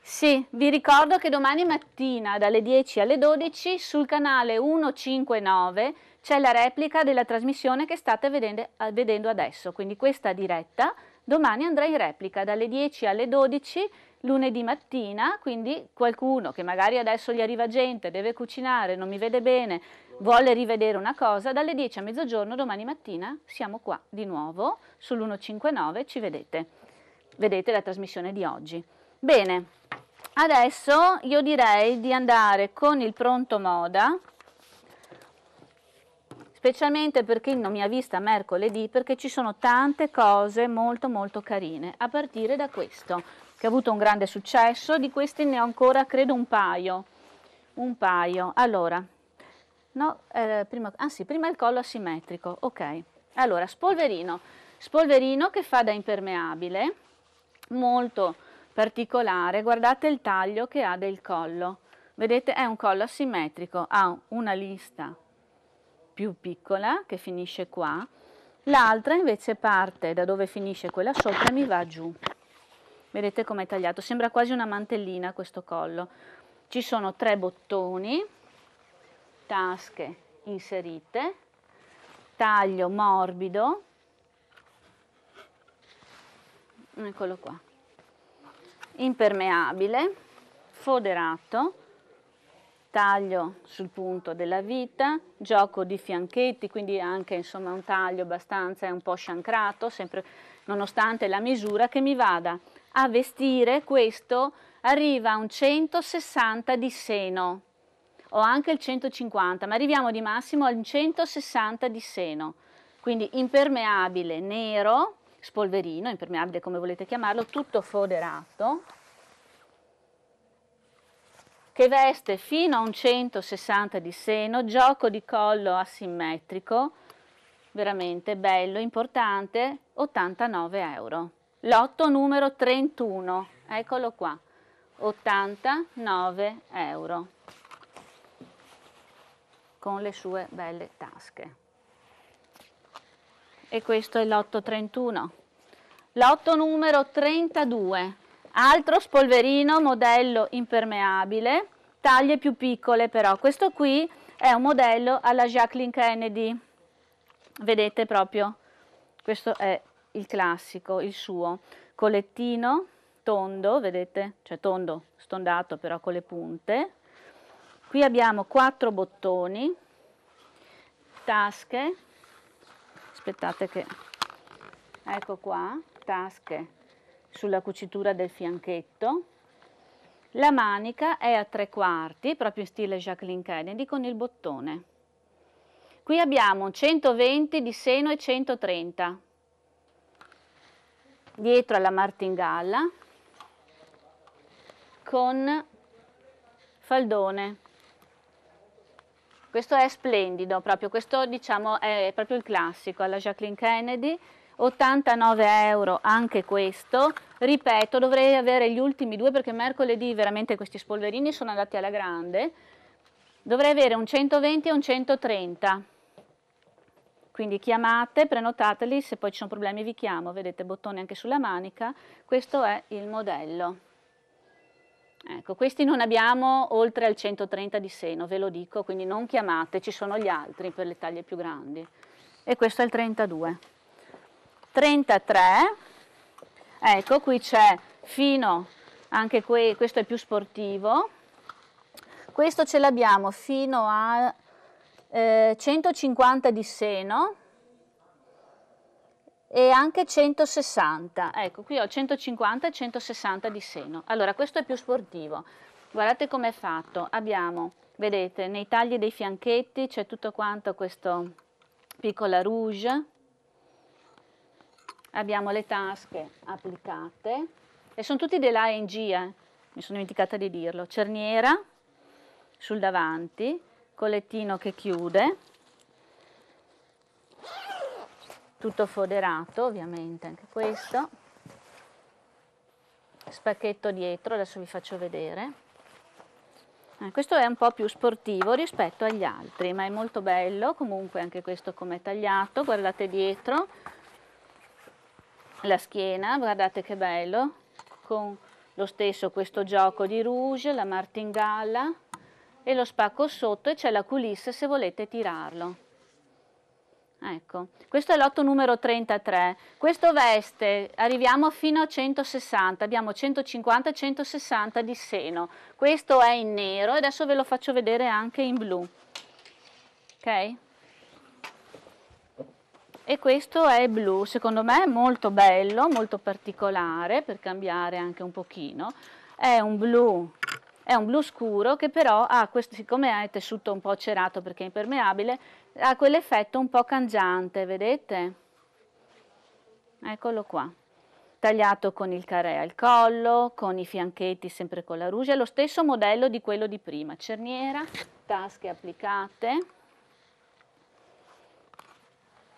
sì, vi ricordo che domani mattina dalle 10 alle 12 sul canale 159 c'è la replica della trasmissione che state vedendo, eh, vedendo adesso, quindi questa diretta domani andrà in replica dalle 10 alle 12 lunedì mattina, quindi qualcuno che magari adesso gli arriva gente, deve cucinare, non mi vede bene, vuole rivedere una cosa, dalle 10 a mezzogiorno domani mattina siamo qua di nuovo sull'159, ci vedete, vedete la trasmissione di oggi. Bene, adesso io direi di andare con il pronto moda, specialmente per chi non mi ha vista mercoledì, perché ci sono tante cose molto molto carine, a partire da questo, che ha avuto un grande successo, di questi ne ho ancora credo un paio, un paio. Allora, No, eh, prima, anzi, ah prima il collo asimmetrico, ok. Allora, spolverino. Spolverino che fa da impermeabile, molto particolare. Guardate il taglio che ha del collo. Vedete, è un collo asimmetrico, ha una lista più piccola che finisce qua, l'altra invece parte da dove finisce quella sopra e mi va giù. Vedete com'è tagliato? Sembra quasi una mantellina questo collo. Ci sono tre bottoni tasche inserite, taglio morbido, eccolo qua, impermeabile, foderato, taglio sul punto della vita, gioco di fianchetti, quindi anche insomma un taglio abbastanza un po' sciancrato, sempre nonostante la misura che mi vada a vestire questo arriva a un 160 di seno ho anche il 150, ma arriviamo di massimo al 160 di seno, quindi impermeabile nero, spolverino, impermeabile come volete chiamarlo, tutto foderato, che veste fino a un 160 di seno, gioco di collo asimmetrico, veramente bello, importante, 89 euro. Lotto numero 31, eccolo qua, 89 euro con le sue belle tasche. E questo è l'otto 31. L'otto numero 32, altro spolverino modello impermeabile, taglie più piccole però. Questo qui è un modello alla Jacqueline Kennedy. Vedete proprio, questo è il classico, il suo collettino tondo, vedete? Cioè tondo, stondato però con le punte, Qui abbiamo quattro bottoni, tasche, aspettate che, ecco qua, tasche sulla cucitura del fianchetto. La manica è a tre quarti, proprio in stile Jacqueline Kennedy, con il bottone. Qui abbiamo 120 di seno e 130. Dietro alla martingalla con faldone questo è splendido proprio, questo diciamo è proprio il classico alla Jacqueline Kennedy, 89 euro anche questo, ripeto dovrei avere gli ultimi due perché mercoledì veramente questi spolverini sono andati alla grande, dovrei avere un 120 e un 130 quindi chiamate, prenotateli, se poi ci sono problemi vi chiamo, vedete bottone anche sulla manica, questo è il modello. Ecco, questi non abbiamo oltre al 130 di seno, ve lo dico, quindi non chiamate, ci sono gli altri per le taglie più grandi. E questo è il 32. 33, ecco qui c'è fino, anche qui, questo è più sportivo, questo ce l'abbiamo fino a eh, 150 di seno, e anche 160, ecco qui ho 150 e 160 di seno, allora questo è più sportivo, guardate com'è fatto, abbiamo, vedete, nei tagli dei fianchetti c'è tutto quanto questo piccola rouge, abbiamo le tasche applicate e sono tutti della ANG, eh? mi sono dimenticata di dirlo, cerniera sul davanti, collettino che chiude, tutto foderato ovviamente anche questo, spacchetto dietro, adesso vi faccio vedere. Eh, questo è un po' più sportivo rispetto agli altri, ma è molto bello, comunque anche questo come è tagliato, guardate dietro la schiena, guardate che bello, con lo stesso questo gioco di rouge, la martingalla e lo spacco sotto e c'è la culisse se volete tirarlo. Ecco, questo è l'otto numero 33, questo veste, arriviamo fino a 160, abbiamo 150 160 di seno, questo è in nero e adesso ve lo faccio vedere anche in blu, ok? E questo è blu, secondo me molto bello, molto particolare per cambiare anche un pochino, è un blu è un blu scuro che però ha questo, siccome è tessuto un po' cerato perché è impermeabile, ha quell'effetto un po' cangiante, vedete? Eccolo qua, tagliato con il carré al collo, con i fianchetti sempre con la rouge, è lo stesso modello di quello di prima, cerniera, tasche applicate,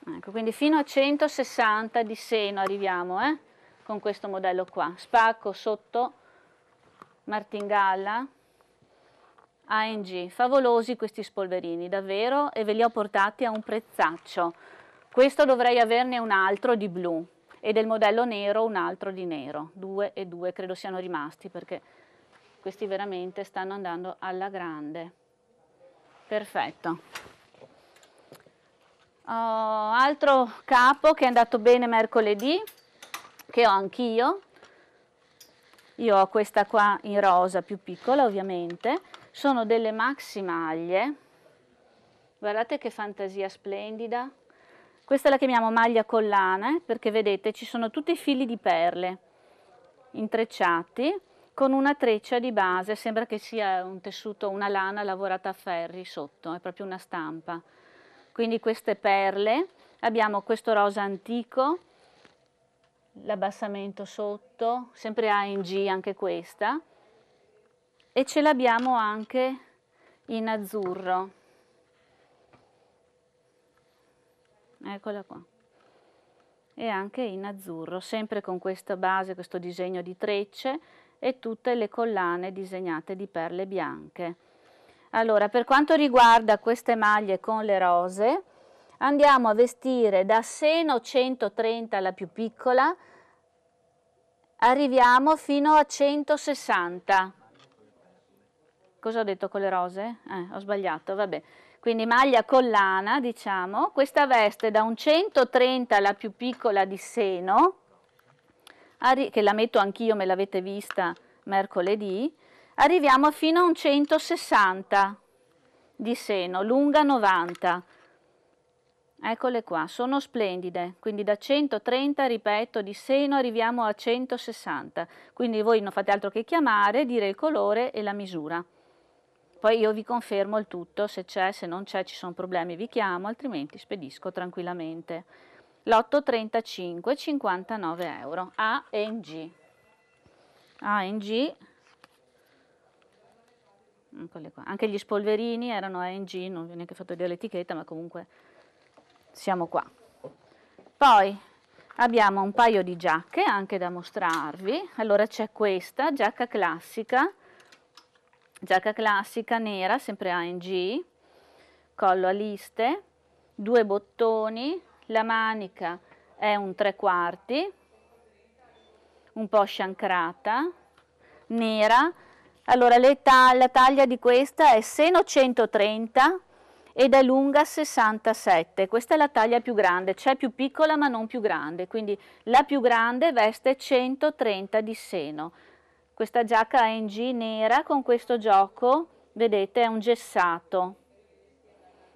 ecco, quindi fino a 160 di seno arriviamo, eh? con questo modello qua, spacco sotto, martingalla, ANG, favolosi questi spolverini, davvero, e ve li ho portati a un prezzaccio. Questo dovrei averne un altro di blu e del modello nero un altro di nero, due e due credo siano rimasti perché questi veramente stanno andando alla grande. Perfetto. Oh, altro capo che è andato bene mercoledì, che ho anch'io. Io ho questa qua in rosa più piccola ovviamente sono delle maxi maglie, guardate che fantasia splendida. Questa la chiamiamo maglia collana eh, perché vedete ci sono tutti i fili di perle intrecciati con una treccia di base, sembra che sia un tessuto, una lana lavorata a ferri sotto, è proprio una stampa. Quindi queste perle, abbiamo questo rosa antico, l'abbassamento sotto, sempre ANG anche questa, e ce l'abbiamo anche in azzurro. Eccola qua. E anche in azzurro, sempre con questa base, questo disegno di trecce e tutte le collane disegnate di perle bianche. Allora, per quanto riguarda queste maglie con le rose, andiamo a vestire da seno 130 la più piccola, arriviamo fino a 160 Cosa ho detto con le rose? Eh, ho sbagliato, vabbè. Quindi maglia collana, diciamo, questa veste da un 130 la più piccola di seno, che la metto anch'io, me l'avete vista mercoledì, arriviamo fino a un 160 di seno, lunga 90. Eccole qua, sono splendide, quindi da 130, ripeto, di seno arriviamo a 160, quindi voi non fate altro che chiamare, dire il colore e la misura. Poi io vi confermo il tutto, se c'è, se non c'è, ci sono problemi, vi chiamo, altrimenti spedisco tranquillamente. Lotto L'835, 59 euro, ANG. ANG, mm, anche gli spolverini erano ANG, non vi ho neanche fatto vedere l'etichetta, ma comunque siamo qua. Poi abbiamo un paio di giacche anche da mostrarvi. Allora c'è questa giacca classica giacca classica nera, sempre ANG, collo a liste, due bottoni, la manica è un tre quarti, un po' sciancrata, nera. Allora ta la taglia di questa è seno 130 ed è lunga 67, questa è la taglia più grande, c'è più piccola ma non più grande, quindi la più grande veste 130 di seno questa giacca ANG nera con questo gioco, vedete, è un gessato.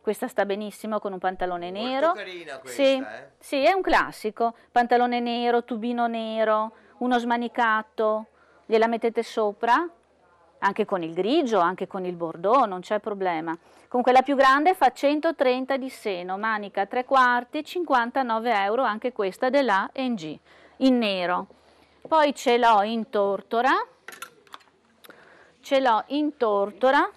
Questa sta benissimo con un pantalone nero. Molto carina questa, sì, eh? sì, è un classico. Pantalone nero, tubino nero, uno smanicato, gliela mettete sopra, anche con il grigio, anche con il bordeaux, non c'è problema. Con quella più grande fa 130 di seno, manica 3 quarti, 59 euro anche questa della NG, in nero. Poi ce l'ho in tortora, ce l'ho in tortora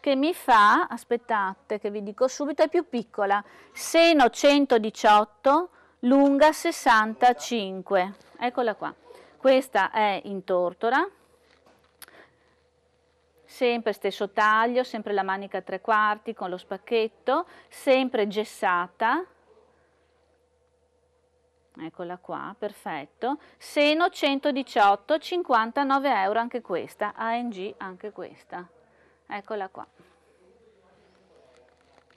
che mi fa, aspettate che vi dico subito, è più piccola, seno 118, lunga 65, eccola qua, questa è in tortora, sempre stesso taglio, sempre la manica a tre quarti con lo spacchetto, sempre gessata, eccola qua, perfetto, Seno 118, 59 euro anche questa, ANG anche questa, eccola qua,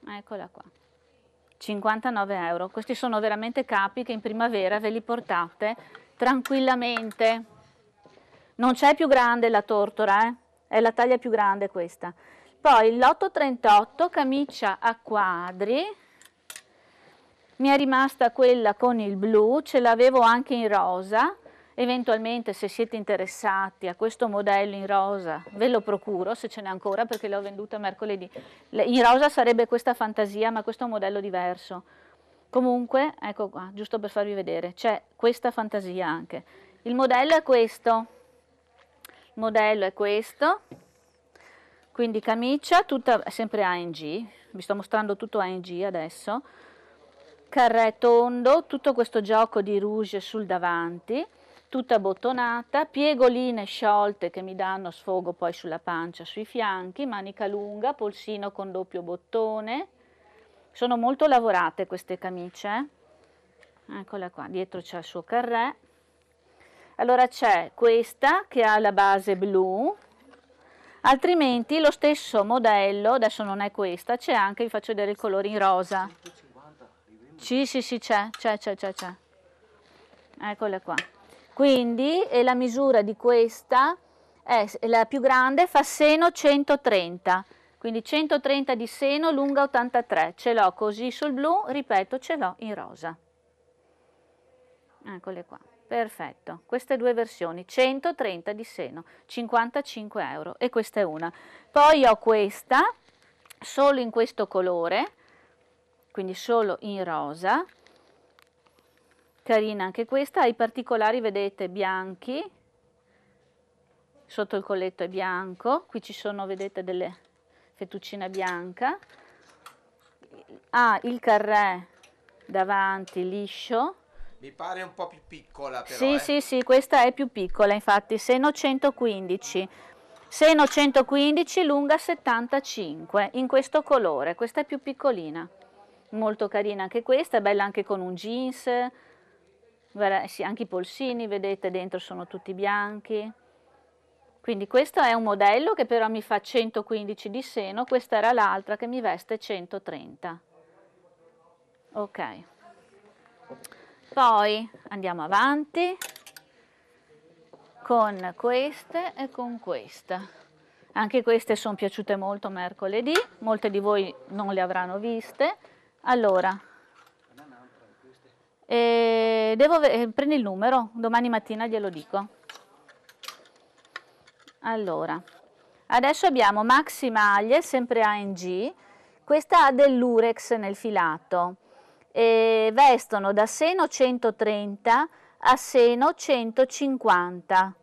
eccola qua, 59 euro, questi sono veramente capi che in primavera ve li portate tranquillamente, non c'è più grande la tortora, eh? è la taglia più grande questa, poi l'838 camicia a quadri, mi è rimasta quella con il blu, ce l'avevo anche in rosa, eventualmente se siete interessati a questo modello in rosa ve lo procuro se ce n'è ancora perché l'ho venduta mercoledì. In rosa sarebbe questa fantasia ma questo è un modello diverso. Comunque, ecco qua, giusto per farvi vedere, c'è questa fantasia anche. Il modello è questo, il modello è questo, quindi camicia tutta sempre ANG, vi sto mostrando tutto ANG adesso, carré tondo, tutto questo gioco di rouge sul davanti, tutta bottonata, piegoline sciolte che mi danno sfogo poi sulla pancia, sui fianchi, manica lunga, polsino con doppio bottone. Sono molto lavorate queste camicie. Eh. Eccola qua, dietro c'è il suo carré. Allora c'è questa che ha la base blu, altrimenti lo stesso modello, adesso non è questa, c'è anche, vi faccio vedere il colore in rosa. Sì, sì, sì, c'è, c'è, c'è, c'è, c'è. Eccola qua. Quindi la misura di questa è la più grande, fa seno 130. Quindi 130 di seno, lunga 83. Ce l'ho così sul blu, ripeto, ce l'ho in rosa. Eccole qua. Perfetto, queste due versioni, 130 di seno, 55 euro e questa è una. Poi ho questa, solo in questo colore, quindi solo in rosa, carina anche questa, ha i particolari vedete bianchi, sotto il colletto è bianco, qui ci sono vedete delle fettuccine bianca, ha ah, il carré davanti liscio, mi pare un po' più piccola però. Sì, eh. sì, sì, questa è più piccola, infatti, seno 115. Seno 115, lunga 75, in questo colore, questa è più piccolina molto carina anche questa, è bella anche con un jeans, Guarda, sì, anche i polsini, vedete, dentro sono tutti bianchi. Quindi questo è un modello che però mi fa 115 di seno, questa era l'altra che mi veste 130. Ok. Poi andiamo avanti con queste e con questa. Anche queste sono piaciute molto mercoledì, molte di voi non le avranno viste allora, eh, devo, eh, prendi il numero, domani mattina glielo dico. Allora, adesso abbiamo maxi maglie, sempre ANG, questa ha dell'urex nel filato. E vestono da seno 130 a seno 150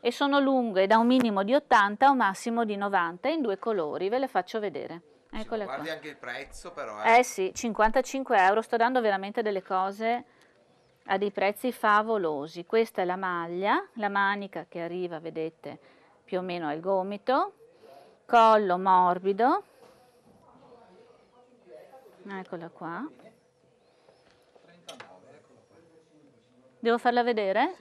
e sono lunghe da un minimo di 80 a un massimo di 90 in due colori, ve le faccio vedere. Eccola guardi qua. anche il prezzo però. Eh. eh sì, 55 euro, sto dando veramente delle cose a dei prezzi favolosi. Questa è la maglia, la manica che arriva, vedete, più o meno al gomito, collo morbido, eccola qua. Devo farla vedere?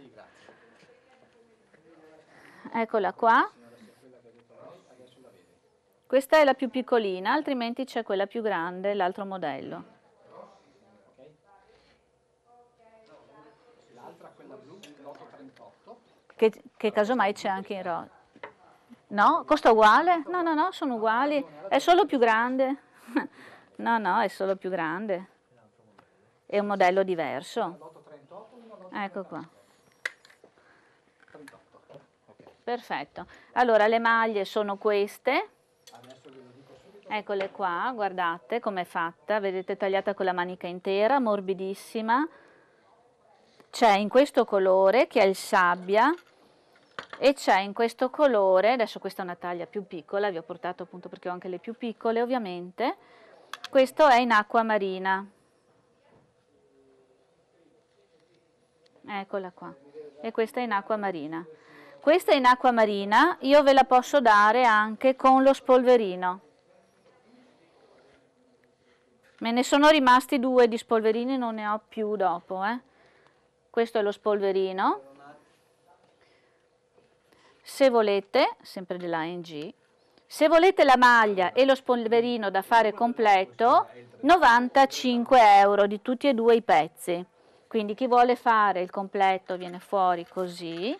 Eccola qua. Questa è la più piccolina, altrimenti c'è quella più grande, l'altro modello. L'altra, quella blu, l'838. Che, che casomai c'è anche in rosa. No? Costa uguale? No, no, no, sono uguali. È solo più grande. No, no, è solo più grande. È un modello diverso. Ecco qua. Perfetto. Allora, le maglie sono queste. Eccole qua, guardate com'è fatta, vedete tagliata con la manica intera, morbidissima. C'è in questo colore che è il sabbia e c'è in questo colore, adesso questa è una taglia più piccola, vi ho portato appunto perché ho anche le più piccole ovviamente, questo è in acqua marina. Eccola qua. E questa è in acqua marina. Questa è in acqua marina io ve la posso dare anche con lo spolverino. Me ne sono rimasti due di spolverini, non ne ho più dopo. Eh. Questo è lo spolverino. Se volete, sempre della ing se volete la maglia e lo spolverino da fare completo, 95 euro di tutti e due i pezzi. Quindi chi vuole fare il completo viene fuori così,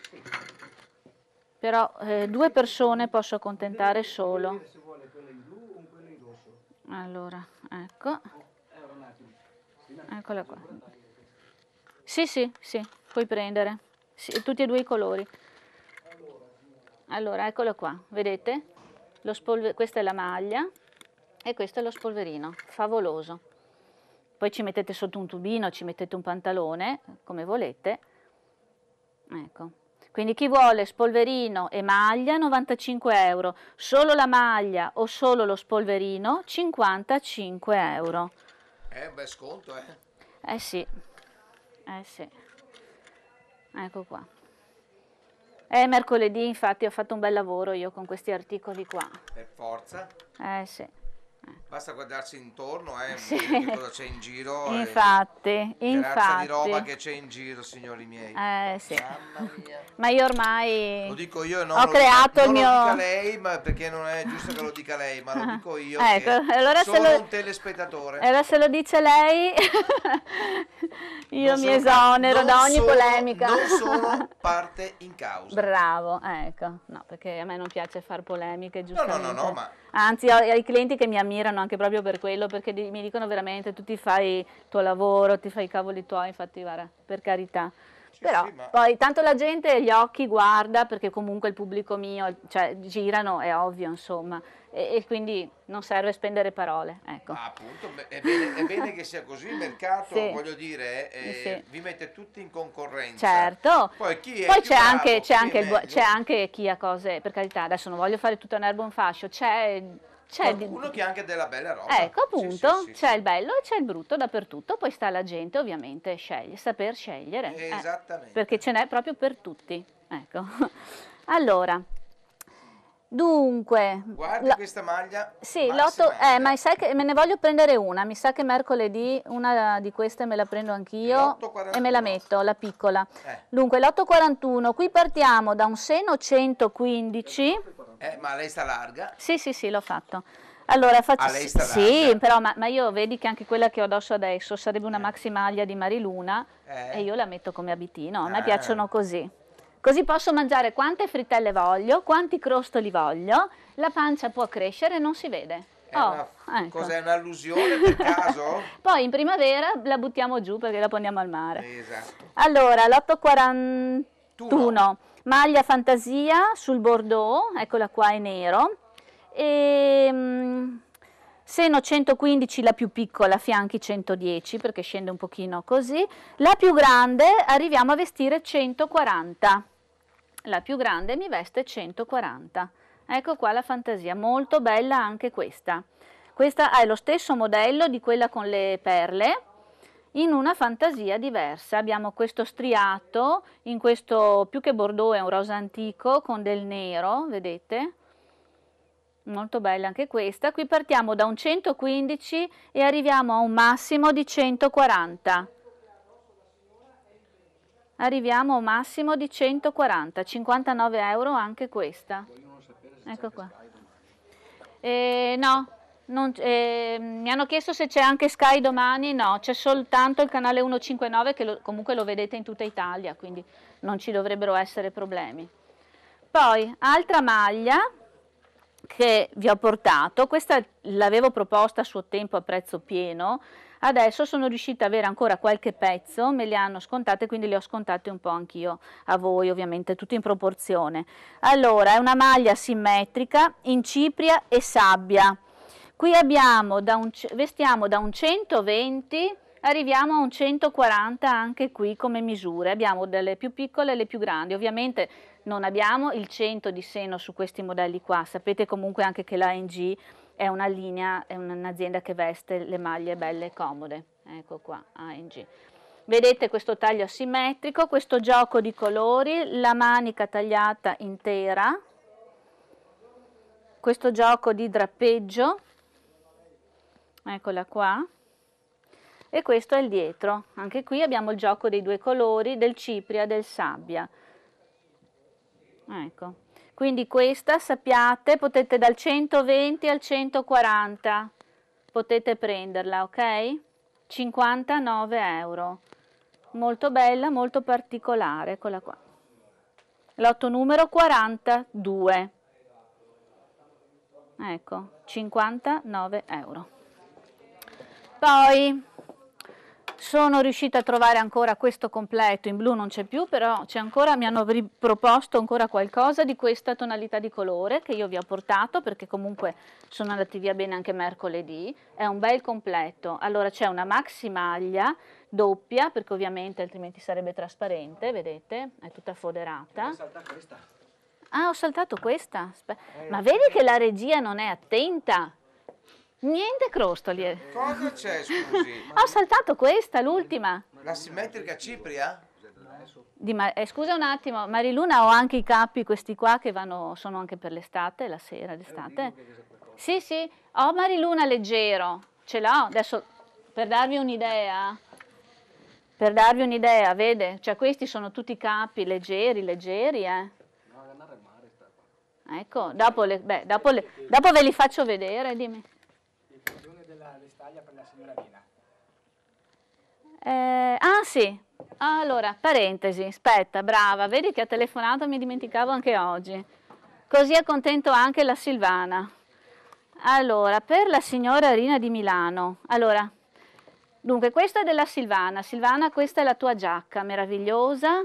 però eh, due persone posso accontentare solo quello in rosso. Allora, ecco. Eh, Eccola qua. Sì, sì, sì, puoi prendere. Sì, tutti e due i colori. Allora, eccolo qua, vedete? questa è la maglia e questo è lo spolverino, favoloso. Poi ci mettete sotto un tubino, ci mettete un pantalone, come volete. Ecco. Quindi chi vuole spolverino e maglia 95 euro, solo la maglia o solo lo spolverino 55 euro. È eh, un bel sconto, eh? Eh sì, eh sì. Ecco qua. È mercoledì, infatti, ho fatto un bel lavoro io con questi articoli qua. Per forza? Eh sì. Basta guardarsi intorno, eh, sì. cosa c'è in giro. infatti, e infatti. di roba che c'è in giro, signori miei. Eh, sì. Ma io ormai... Lo dico io, no, ho creato il mio... Non lo dica lei, ma perché non è giusto che lo dica lei, ma lo ah. dico io. Eh, ecco, allora sono lo... un telespettatore. Allora se lo dice lei, io non mi sono, esonero da ogni sono, polemica. Non sono parte in causa. Bravo, eh, ecco. No, perché a me non piace fare polemiche, giustamente. No, no, no, no ma Anzi, ho, i clienti che mi ammirano anche proprio per quello, perché di, mi dicono veramente tu ti fai il tuo lavoro, ti fai i cavoli tuoi, infatti guarda, per carità. Però sì, ma... poi tanto la gente gli occhi guarda perché comunque il pubblico mio, cioè girano, è ovvio insomma, e, e quindi non serve spendere parole. Ecco. Ma ah, appunto, è bene, è bene che sia così, il mercato sì. voglio dire eh, sì. vi mette tutti in concorrenza. Certo, poi, chi è poi c'è, bravo, anche, c'è, anche, c'è anche chi ha cose, per carità, adesso non voglio fare tutto un erbo in fascio, c'è c'è qualcuno del... che ha anche della bella roba. Ecco, appunto, sì, sì, c'è il bello e c'è il brutto dappertutto, poi sta alla gente ovviamente sceglie, saper scegliere. Eh, Esattamente. Eh, perché ce n'è proprio per tutti. Ecco. Allora, Dunque, guarda questa maglia. Sì, l'otto, eh, ma sai che me ne voglio prendere una. Mi sa che mercoledì una di queste me la prendo anch'io e me la metto, la piccola. Eh. Dunque, l'841, qui partiamo da un seno 115. Eh, ma lei sta larga? Sì, sì, sì, l'ho fatto. Allora faccio. Ah, lei sta sì, però, ma, ma, io vedi che anche quella che ho addosso adesso sarebbe una eh. maxi maglia di Mariluna eh. e io la metto come abitino. A me ah. piacciono così. Così posso mangiare quante frittelle voglio, quanti crostoli voglio, la pancia può crescere e non si vede. Oh, una, ecco. Cos'è un'allusione per caso? Poi in primavera la buttiamo giù perché la poniamo al mare. Esatto. Allora, l'841, Tuno. maglia fantasia sul bordeaux, eccola qua, è nero. E, ehm, seno 115 la più piccola, fianchi 110 perché scende un pochino così, la più grande arriviamo a vestire 140, la più grande mi veste 140, ecco qua la fantasia, molto bella anche questa, questa è lo stesso modello di quella con le perle, in una fantasia diversa, abbiamo questo striato, in questo più che bordeaux è un rosa antico con del nero, vedete? Molto bella anche questa. Qui partiamo da un 115 e arriviamo a un massimo di 140. Arriviamo a un massimo di 140, 59 euro anche questa. Ecco qua. Eh, no, non, eh, mi hanno chiesto se c'è anche Sky domani, no, c'è soltanto il canale 159 che lo, comunque lo vedete in tutta Italia, quindi non ci dovrebbero essere problemi. Poi, altra maglia, che vi ho portato, questa l'avevo proposta a suo tempo a prezzo pieno, adesso sono riuscita ad avere ancora qualche pezzo, me le hanno scontate, quindi le ho scontate un po' anch'io a voi, ovviamente, tutto in proporzione. Allora, è una maglia simmetrica in cipria e sabbia. Qui abbiamo da un, vestiamo da un 120 arriviamo a un 140 anche qui come misure, abbiamo delle più piccole e le più grandi, ovviamente non abbiamo il centro di seno su questi modelli qua, sapete comunque anche che l'ANG è una linea, è un'azienda che veste le maglie belle e comode, ecco qua, ANG. Vedete questo taglio asimmetrico, questo gioco di colori, la manica tagliata intera, questo gioco di drappeggio, eccola qua, e questo è il dietro. Anche qui abbiamo il gioco dei due colori, del cipria e del sabbia. Ecco, quindi questa sappiate, potete dal 120 al 140, potete prenderla, ok? 59 euro, molto bella, molto particolare, eccola qua. Lotto numero 42, ecco, 59 euro. Poi sono riuscita a trovare ancora questo completo, in blu non c'è più, però c'è ancora, mi hanno riproposto ancora qualcosa di questa tonalità di colore che io vi ho portato perché comunque sono andati via bene anche mercoledì. È un bel completo. Allora c'è una maxi maglia doppia perché ovviamente altrimenti sarebbe trasparente, vedete? È tutta foderata. Ah, ho saltato questa. Eh. Ma vedi che la regia non è attenta. Niente crostoli. Eh. Cosa c'è, scusi? Ho saltato questa, l'ultima. La simmetrica cipria? Ma, eh, scusa un attimo, Mariluna ho anche i capi, questi qua che vanno, sono anche per l'estate, la sera d'estate. Sì, sì, ho Mariluna leggero, ce l'ho. Adesso per darvi un'idea, per darvi un'idea, vede? Cioè questi sono tutti capi leggeri, leggeri, eh. Ecco, dopo, le, beh, dopo, le, dopo ve li faccio vedere, dimmi battaglia per la signora Mina. Eh, ah sì, allora, parentesi, aspetta, brava, vedi che ha telefonato, mi dimenticavo anche oggi. Così è contento anche la Silvana. Allora, per la signora Rina di Milano. Allora, dunque, questa è della Silvana. Silvana, questa è la tua giacca meravigliosa,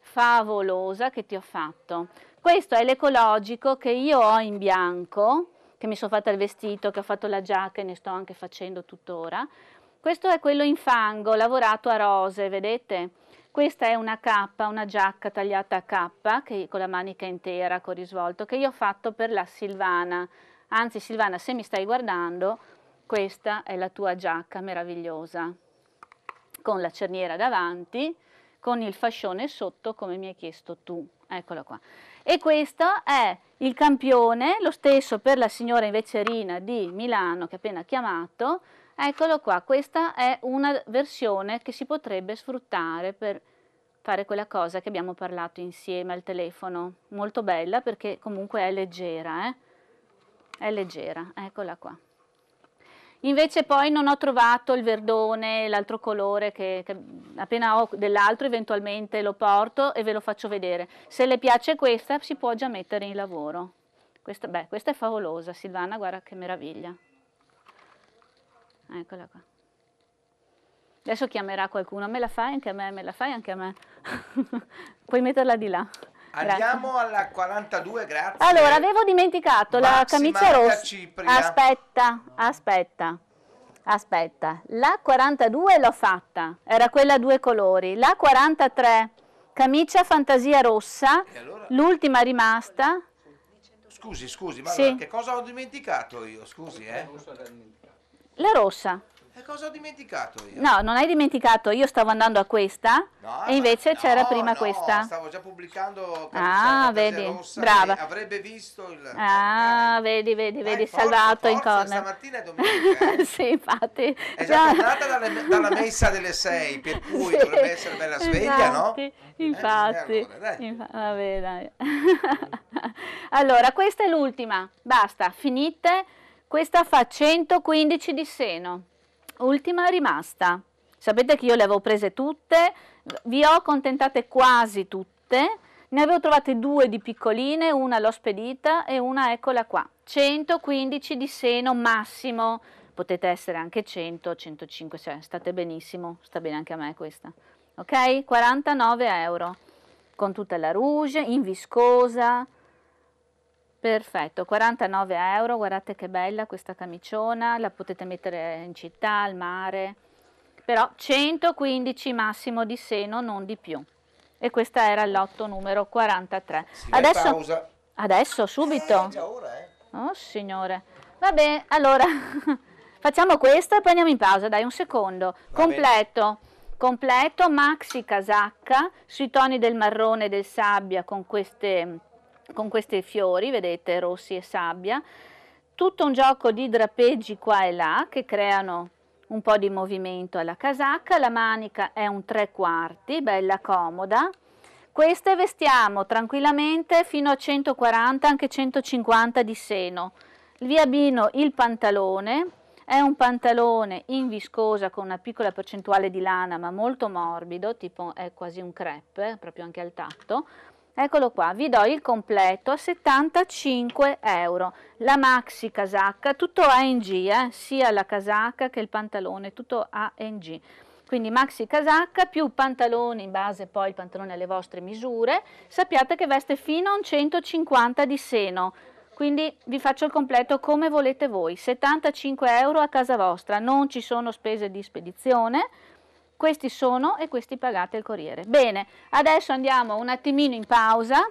favolosa che ti ho fatto. Questo è l'ecologico che io ho in bianco, che mi sono fatta il vestito, che ho fatto la giacca e ne sto anche facendo tuttora. Questo è quello in fango, lavorato a rose, vedete? Questa è una cappa, una giacca tagliata a cappa, che, con la manica intera, con risvolto, che io ho fatto per la Silvana. Anzi Silvana, se mi stai guardando, questa è la tua giacca meravigliosa, con la cerniera davanti, con il fascione sotto come mi hai chiesto tu. Eccola qua e questo è il campione, lo stesso per la signora invecerina di Milano che ha appena chiamato, eccolo qua, questa è una versione che si potrebbe sfruttare per fare quella cosa che abbiamo parlato insieme al telefono, molto bella perché comunque è leggera, eh? è leggera, eccola qua. Invece poi non ho trovato il verdone, l'altro colore, che, che appena ho dell'altro eventualmente lo porto e ve lo faccio vedere. Se le piace questa si può già mettere in lavoro. Questa, beh, questa è favolosa, Silvana, guarda che meraviglia. Eccola qua. Adesso chiamerà qualcuno, me la fai anche a me, me la fai anche a me. Puoi metterla di là. Andiamo grazie. alla 42, grazie. Allora, avevo dimenticato Massima la camicia rossa. Cipria. Aspetta, aspetta. Aspetta, la 42 l'ho fatta, era quella a due colori. La 43, camicia fantasia rossa, allora... l'ultima rimasta. Scusi, scusi, ma sì. allora, che cosa ho dimenticato io? Scusi, eh. La rossa. E cosa ho dimenticato io? No, non hai dimenticato, io stavo andando a questa no, e invece no, c'era prima no, questa. stavo già pubblicando Ah, vedi, rossa, brava. Avrebbe visto il Ah, eh, vedi, vedi, vedi, forza, eh, salvato forza, in corner. Stamattina è domenica. Eh. sì, infatti. È già entrata dalla, dalla, messa delle sei, per cui sì, dovrebbe essere bella sveglia, infatti, no? Infatti. Eh, eh allora, infa- vabbè, dai. allora, questa è l'ultima. Basta, finite. Questa fa 115 di seno ultima rimasta. Sapete che io le avevo prese tutte, vi ho contentate quasi tutte, ne avevo trovate due di piccoline, una l'ho spedita e una eccola qua. 115 di seno massimo, potete essere anche 100, 105, cioè state benissimo, sta bene anche a me questa. Ok? 49 euro con tutta la rouge in viscosa, Perfetto, 49 euro, guardate che bella questa camiciona, la potete mettere in città, al mare, però 115 massimo di seno, non di più. E questa era il lotto numero 43. Adesso, adesso, subito. Eh, eh. Oh signore. Vabbè, allora facciamo questo e poi andiamo in pausa, dai un secondo. Va completo, bene. completo, maxi casacca sui toni del marrone e del sabbia con queste con questi fiori, vedete, rossi e sabbia, tutto un gioco di drapeggi qua e là che creano un po' di movimento alla casacca, la manica è un tre quarti, bella comoda. Queste vestiamo tranquillamente fino a 140, anche 150 di seno. Vi abbino il pantalone, è un pantalone in viscosa con una piccola percentuale di lana ma molto morbido, tipo è quasi un crepe, proprio anche al tatto Eccolo qua, vi do il completo a 75 euro. La maxi casacca, tutto ANG, eh? sia la casacca che il pantalone, tutto ANG quindi maxi casacca più pantaloni in base poi il pantalone alle vostre misure sappiate che veste fino a un 150 di seno quindi vi faccio il completo come volete voi 75 euro a casa vostra non ci sono spese di spedizione questi sono e questi pagate il corriere. Bene, adesso andiamo un attimino in pausa,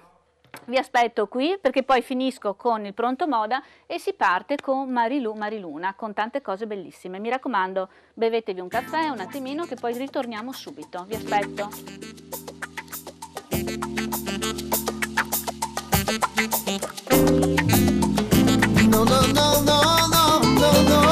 vi aspetto qui perché poi finisco con il pronto moda e si parte con Marilu Mariluna, con tante cose bellissime. Mi raccomando, bevetevi un caffè un attimino che poi ritorniamo subito, vi aspetto. No, no, no,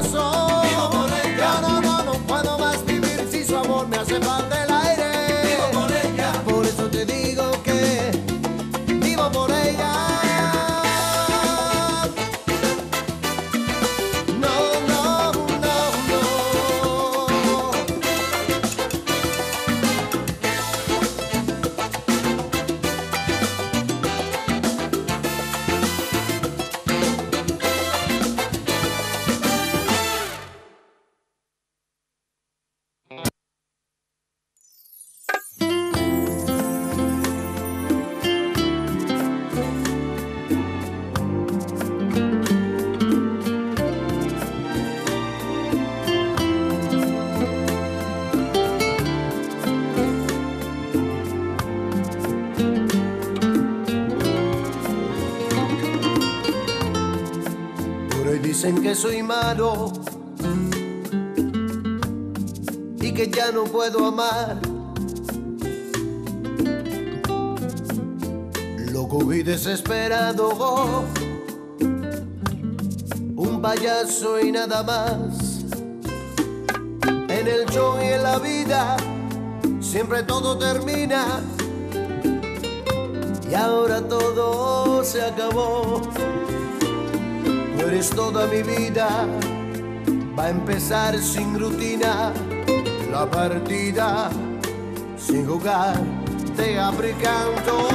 corazón. soy malo y que ya no puedo amar. Loco y desesperado, un payaso y nada más. En el show y en la vida siempre todo termina y ahora todo se acabó eres toda mi vida, va a empezar sin rutina la partida, sin jugar, te abre canto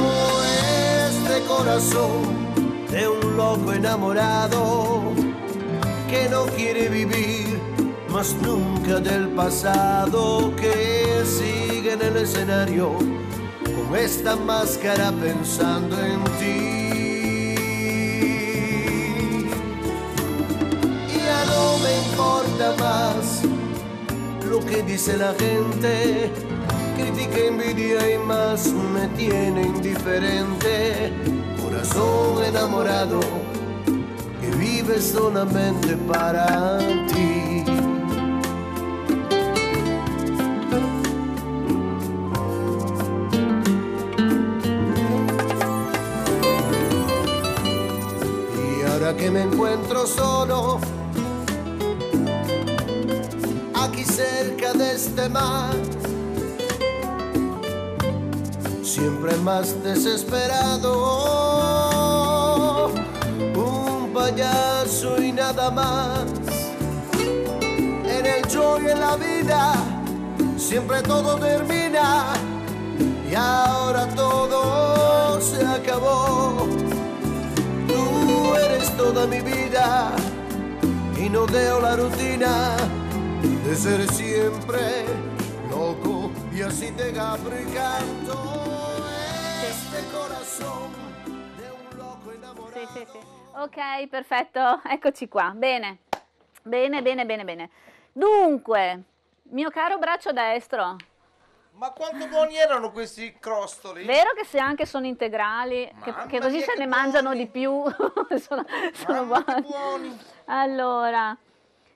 este corazón de un loco enamorado que no quiere vivir más nunca del pasado que sigue en el escenario con esta máscara pensando en ti. lo que dice la gente. Crítica, envidia y más me tiene indiferente. Corazón enamorado que vive solamente para ti. Y ahora que me encuentro solo Siempre más desesperado, un payaso y nada más. En el yo y en la vida, siempre todo termina y ahora todo se acabó. Tú eres toda mi vida y no veo la rutina de ser siempre loco y así te abro y canto este corazón de un loco innamorato. Sì, sì, sì. Ok, perfetto, eccoci qua. Bene, bene, bene, bene, bene. Dunque, mio caro braccio destro. Ma quanto buoni erano questi crostoli? Vero che se anche sono integrali, che, che, così se che ne buoni. mangiano di più, sono, sono buoni. buoni. Allora,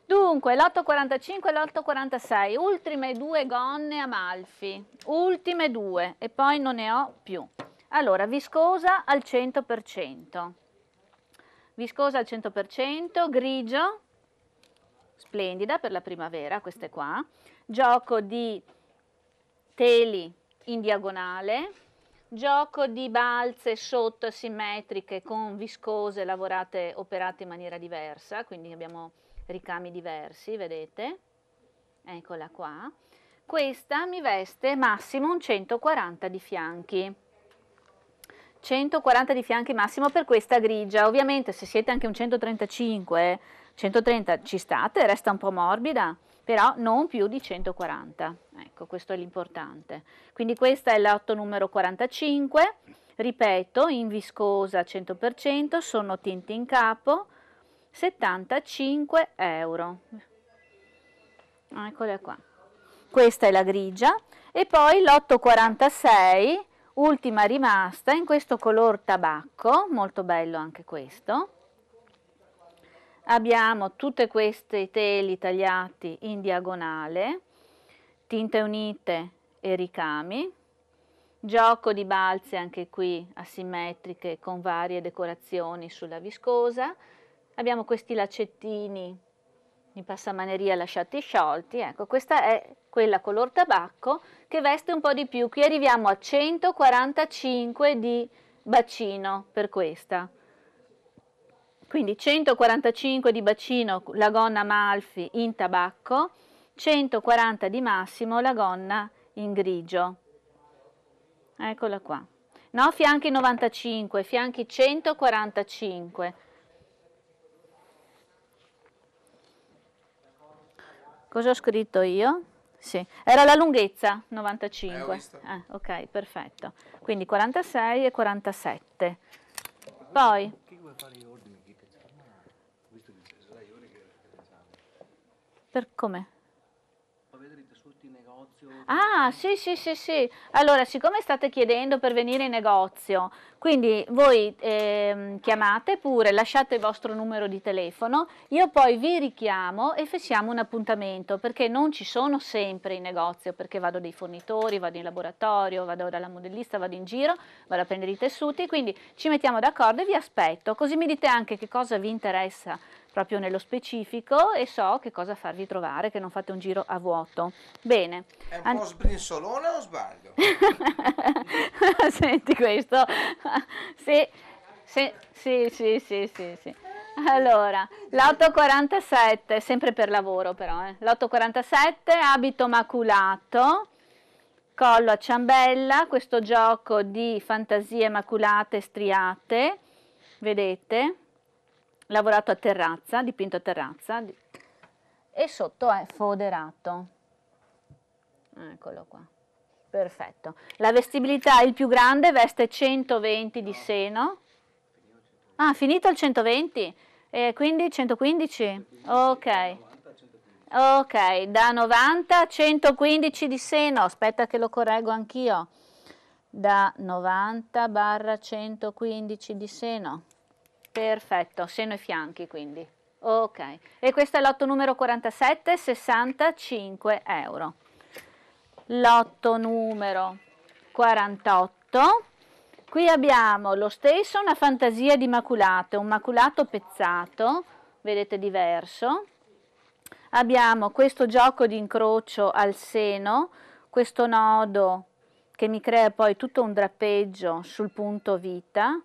Dunque, l'8.45 e l'8.46, ultime due gonne Amalfi, ultime due e poi non ne ho più. Allora, viscosa al 100%, viscosa al 100%, grigio, splendida per la primavera, queste qua, gioco di teli in diagonale, gioco di balze sotto simmetriche con viscose lavorate, operate in maniera diversa, quindi abbiamo ricami diversi, vedete? Eccola qua. Questa mi veste massimo 140 di fianchi. 140 di fianchi massimo per questa grigia. Ovviamente se siete anche un 135, 130 eh, ci state, resta un po' morbida, però non più di 140. Ecco, questo è l'importante. Quindi questa è l'otto numero 45. Ripeto, in viscosa 100%, sono tinte in capo, 75 euro. Eccola qua. Questa è la grigia e poi l'846, ultima rimasta in questo color tabacco, molto bello anche questo. Abbiamo tutte queste teli tagliati in diagonale, tinte unite e ricami, gioco di balze anche qui asimmetriche con varie decorazioni sulla viscosa, abbiamo questi lacettini di passamaneria lasciati sciolti, ecco questa è quella color tabacco che veste un po' di più, qui arriviamo a 145 di bacino per questa. Quindi 145 di bacino la gonna Malfi in tabacco, 140 di massimo la gonna in grigio. Eccola qua. No, fianchi 95, fianchi 145. Cosa ho scritto io? Sì, era la lunghezza 95. Eh, ah, ok, perfetto. Quindi 46 e 47. Poi... Per come? Ah, sì, sì, sì, sì. Allora, siccome state chiedendo per venire in negozio, quindi voi ehm, chiamate pure, lasciate il vostro numero di telefono, io poi vi richiamo e fessiamo un appuntamento, perché non ci sono sempre in negozio, perché vado dai fornitori, vado in laboratorio, vado dalla modellista, vado in giro, vado a prendere i tessuti, quindi ci mettiamo d'accordo e vi aspetto, così mi dite anche che cosa vi interessa proprio nello specifico e so che cosa farvi trovare, che non fate un giro a vuoto. Bene. È un An- po' sbrinzolone o sbaglio? Senti questo. sì, sì, sì, sì, sì, sì. sì. Allora, l'847, sempre per lavoro però, eh. l'847, abito maculato, collo a ciambella, questo gioco di fantasie maculate striate, vedete? lavorato a terrazza, dipinto a terrazza e sotto è foderato. Eccolo qua. Perfetto. La vestibilità, il più grande, veste 120 di seno. Ah, finito il 120? E quindi 115? Ok. Ok, da 90 a 115 di seno. Aspetta che lo correggo anch'io. Da 90 barra 115 di seno. Perfetto, seno e fianchi quindi. Ok, e questo è l'otto numero 47, 65 euro. L'otto numero 48, qui abbiamo lo stesso, una fantasia di maculato, un maculato pezzato, vedete diverso. Abbiamo questo gioco di incrocio al seno, questo nodo che mi crea poi tutto un drappeggio sul punto vita,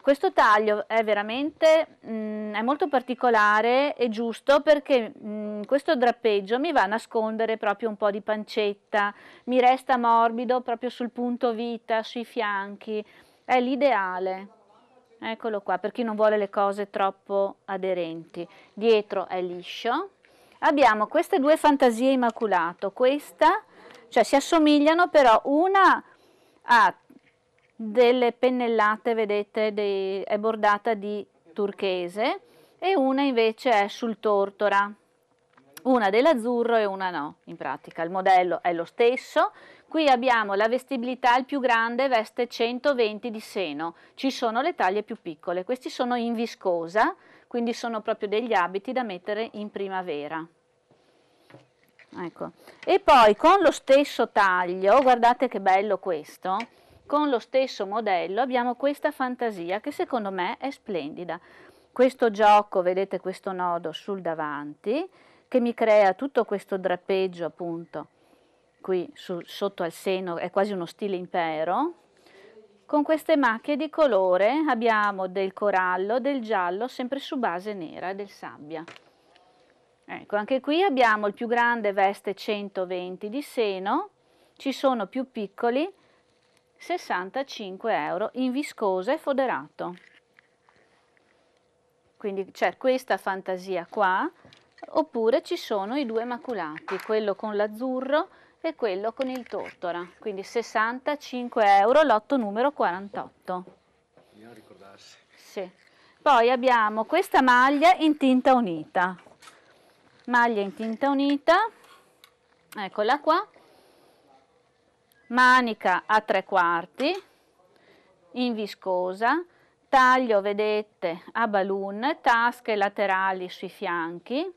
questo taglio è veramente mh, mm, è molto particolare e giusto perché mh, mm, questo drappeggio mi va a nascondere proprio un po' di pancetta, mi resta morbido proprio sul punto vita, sui fianchi, è l'ideale. Eccolo qua, per chi non vuole le cose troppo aderenti. Dietro è liscio. Abbiamo queste due fantasie immaculato, questa, cioè si assomigliano però una ha delle pennellate, vedete, dei, è bordata di turchese e una invece è sul tortora, una dell'azzurro e una no, in pratica il modello è lo stesso. Qui abbiamo la vestibilità, il più grande veste 120 di seno, ci sono le taglie più piccole, questi sono in viscosa, quindi sono proprio degli abiti da mettere in primavera. Ecco. E poi con lo stesso taglio, guardate che bello questo, con lo stesso modello abbiamo questa fantasia che secondo me è splendida. Questo gioco, vedete questo nodo sul davanti, che mi crea tutto questo drappeggio appunto qui su, sotto al seno, è quasi uno stile impero. Con queste macchie di colore abbiamo del corallo, del giallo, sempre su base nera e del sabbia. Ecco, anche qui abbiamo il più grande veste 120 di seno, ci sono più piccoli, 65 euro in viscosa e foderato. Quindi c'è cioè, questa fantasia qua, oppure ci sono i due maculati, quello con l'azzurro e quello con il tortora, quindi 65 euro lotto numero 48. Bisogna ricordarsi. Sì. Poi abbiamo questa maglia in tinta unita, maglia in tinta unita, eccola qua, manica a tre quarti in viscosa, taglio vedete a balloon, tasche laterali sui fianchi,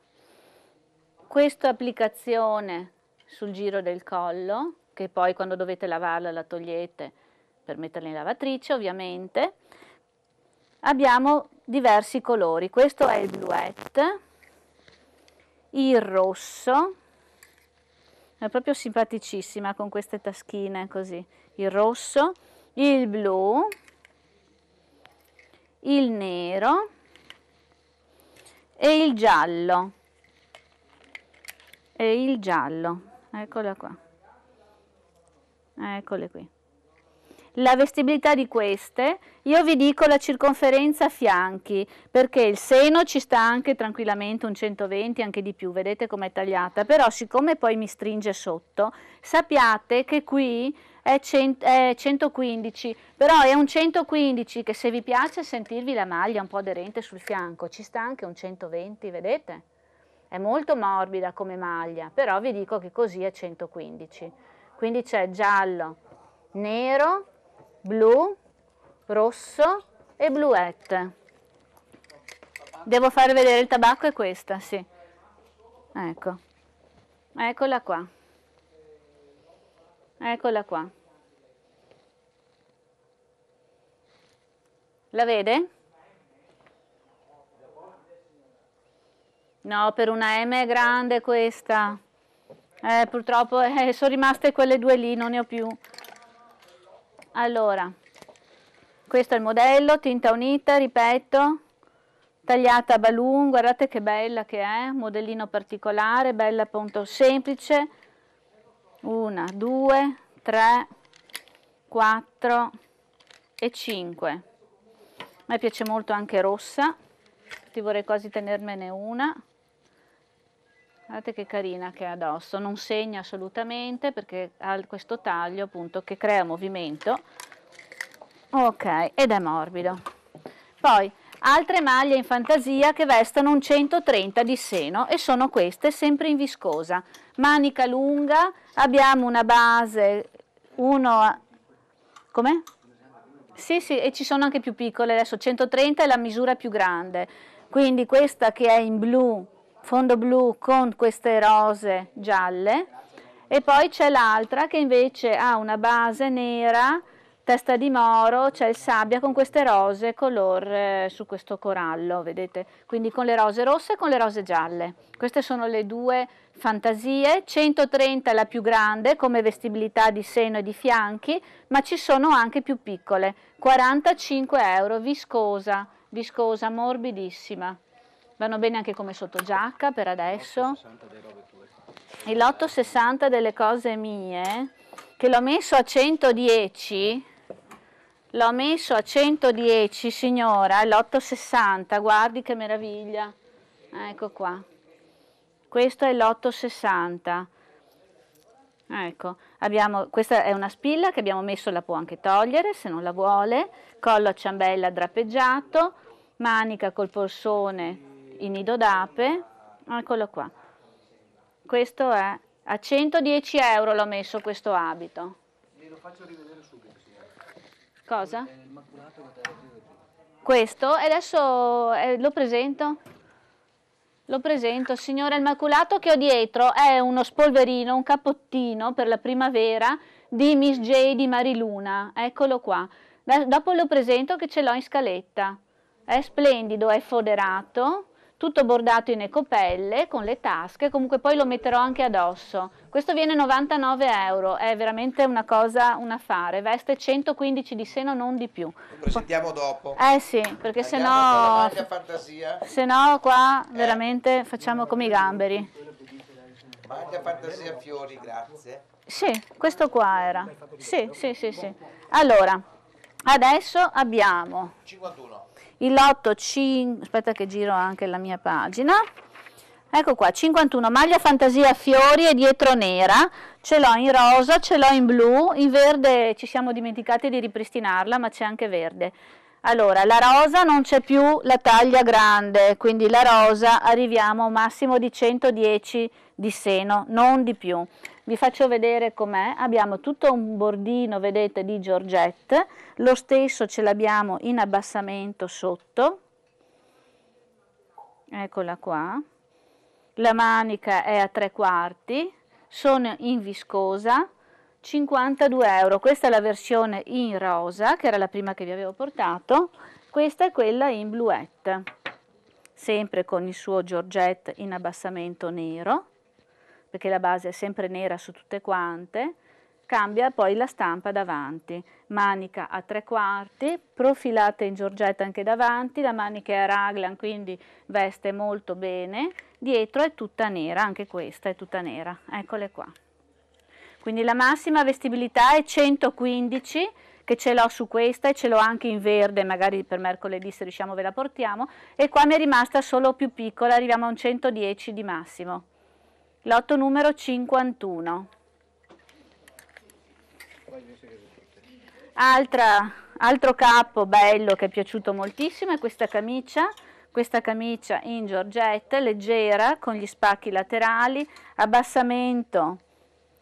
questa applicazione sul giro del collo, che poi quando dovete lavarla la togliete per metterla in lavatrice ovviamente, abbiamo diversi colori, questo è il bluette, il rosso, è proprio simpaticissima con queste taschine così, il rosso, il blu, il nero e il giallo, e il giallo, eccola qua, eccole qui la vestibilità di queste, io vi dico la circonferenza fianchi, perché il seno ci sta anche tranquillamente un 120, anche di più, vedete com'è tagliata, però siccome poi mi stringe sotto, sappiate che qui è, cent è 115, però è un 115 che se vi piace sentirvi la maglia un po' aderente sul fianco, ci sta anche un 120, vedete? È molto morbida come maglia, però vi dico che così è 115. Quindi c'è giallo, nero, blu, rosso e bluette. Devo far vedere il tabacco, è questa, sì. Ecco, eccola qua. Eccola qua. La vede? No, per una M è grande questa. Eh, purtroppo eh, sono rimaste quelle due lì, non ne ho più. Allora, questo è il modello, tinta unita, ripeto, tagliata a balloon, guardate che bella che è, modellino particolare, bella appunto semplice, una, due, tre, quattro e cinque. A me piace molto anche rossa, ti vorrei quasi tenermene una. Guardate che carina che è addosso, non segna assolutamente perché ha questo taglio appunto che crea movimento. Ok, ed è morbido. Poi altre maglie in fantasia che vestono un 130 di seno e sono queste sempre in viscosa. Manica lunga, abbiamo una base uno come Sì, sì, e ci sono anche più piccole adesso, 130 è la misura più grande. Quindi questa che è in blu fondo blu con queste rose gialle e poi c'è l'altra che invece ha una base nera, testa di moro, c'è il sabbia con queste rose color eh, su questo corallo, vedete? Quindi con le rose rosse e con le rose gialle. Queste sono le due fantasie, 130 è la più grande come vestibilità di seno e di fianchi, ma ci sono anche più piccole, 45 euro, viscosa, viscosa, morbidissima. Vanno bene anche come sottogiacca per adesso. E l'860 delle cose mie, che l'ho messo a 110, l'ho messo a 110 signora, l'860, guardi che meraviglia. Ecco qua. Questo è l'860. Ecco, abbiamo, questa è una spilla che abbiamo messo, la può anche togliere se non la vuole, collo a ciambella drappeggiato, manica col polsone il nido d'ape, ah, eccolo qua. Questo è a 110 euro l'ho messo questo abito. Lo faccio rivedere subito. Eh. Cosa? Questo e adesso eh, lo presento. Lo presento, signore, il maculato che ho dietro è uno spolverino, un cappottino per la primavera di Miss J di Mariluna, eccolo qua. dopo lo presento che ce l'ho in scaletta. È splendido, è foderato, tutto bordato in ecopelle con le tasche, comunque poi lo metterò anche addosso. Questo viene 99 euro, è veramente una cosa, un affare, veste 115 di seno, non di più. Lo presentiamo dopo. Eh sì, perché sennò, no, se qua eh. veramente facciamo come i gamberi. Maglia fantasia fiori, grazie. Sì, questo qua era. Sì, sì, sì, sì. Allora, adesso abbiamo... 51 il lotto 5, aspetta che giro anche la mia pagina, ecco qua, 51, maglia fantasia fiori e dietro nera, ce l'ho in rosa, ce l'ho in blu, in verde ci siamo dimenticati di ripristinarla, ma c'è anche verde. Allora, la rosa non c'è più la taglia grande, quindi la rosa arriviamo a un massimo di 110 di seno, non di più vi faccio vedere com'è, abbiamo tutto un bordino, vedete, di Georgette, lo stesso ce l'abbiamo in abbassamento sotto, eccola qua, la manica è a tre quarti, sono in viscosa, 52 euro, questa è la versione in rosa, che era la prima che vi avevo portato, questa è quella in bluette, sempre con il suo Georgette in abbassamento nero, perché la base è sempre nera su tutte quante, cambia poi la stampa davanti, manica a tre quarti, profilata in giorgetta anche davanti, la manica è a raglan quindi veste molto bene, dietro è tutta nera, anche questa è tutta nera, eccole qua. Quindi la massima vestibilità è 115 che ce l'ho su questa e ce l'ho anche in verde, magari per mercoledì se riusciamo ve la portiamo, e qua mi è rimasta solo più piccola, arriviamo a un 110 di massimo. Lotto numero 51. Altra, altro capo bello che è piaciuto moltissimo è questa camicia, questa camicia in giorgette, leggera, con gli spacchi laterali, abbassamento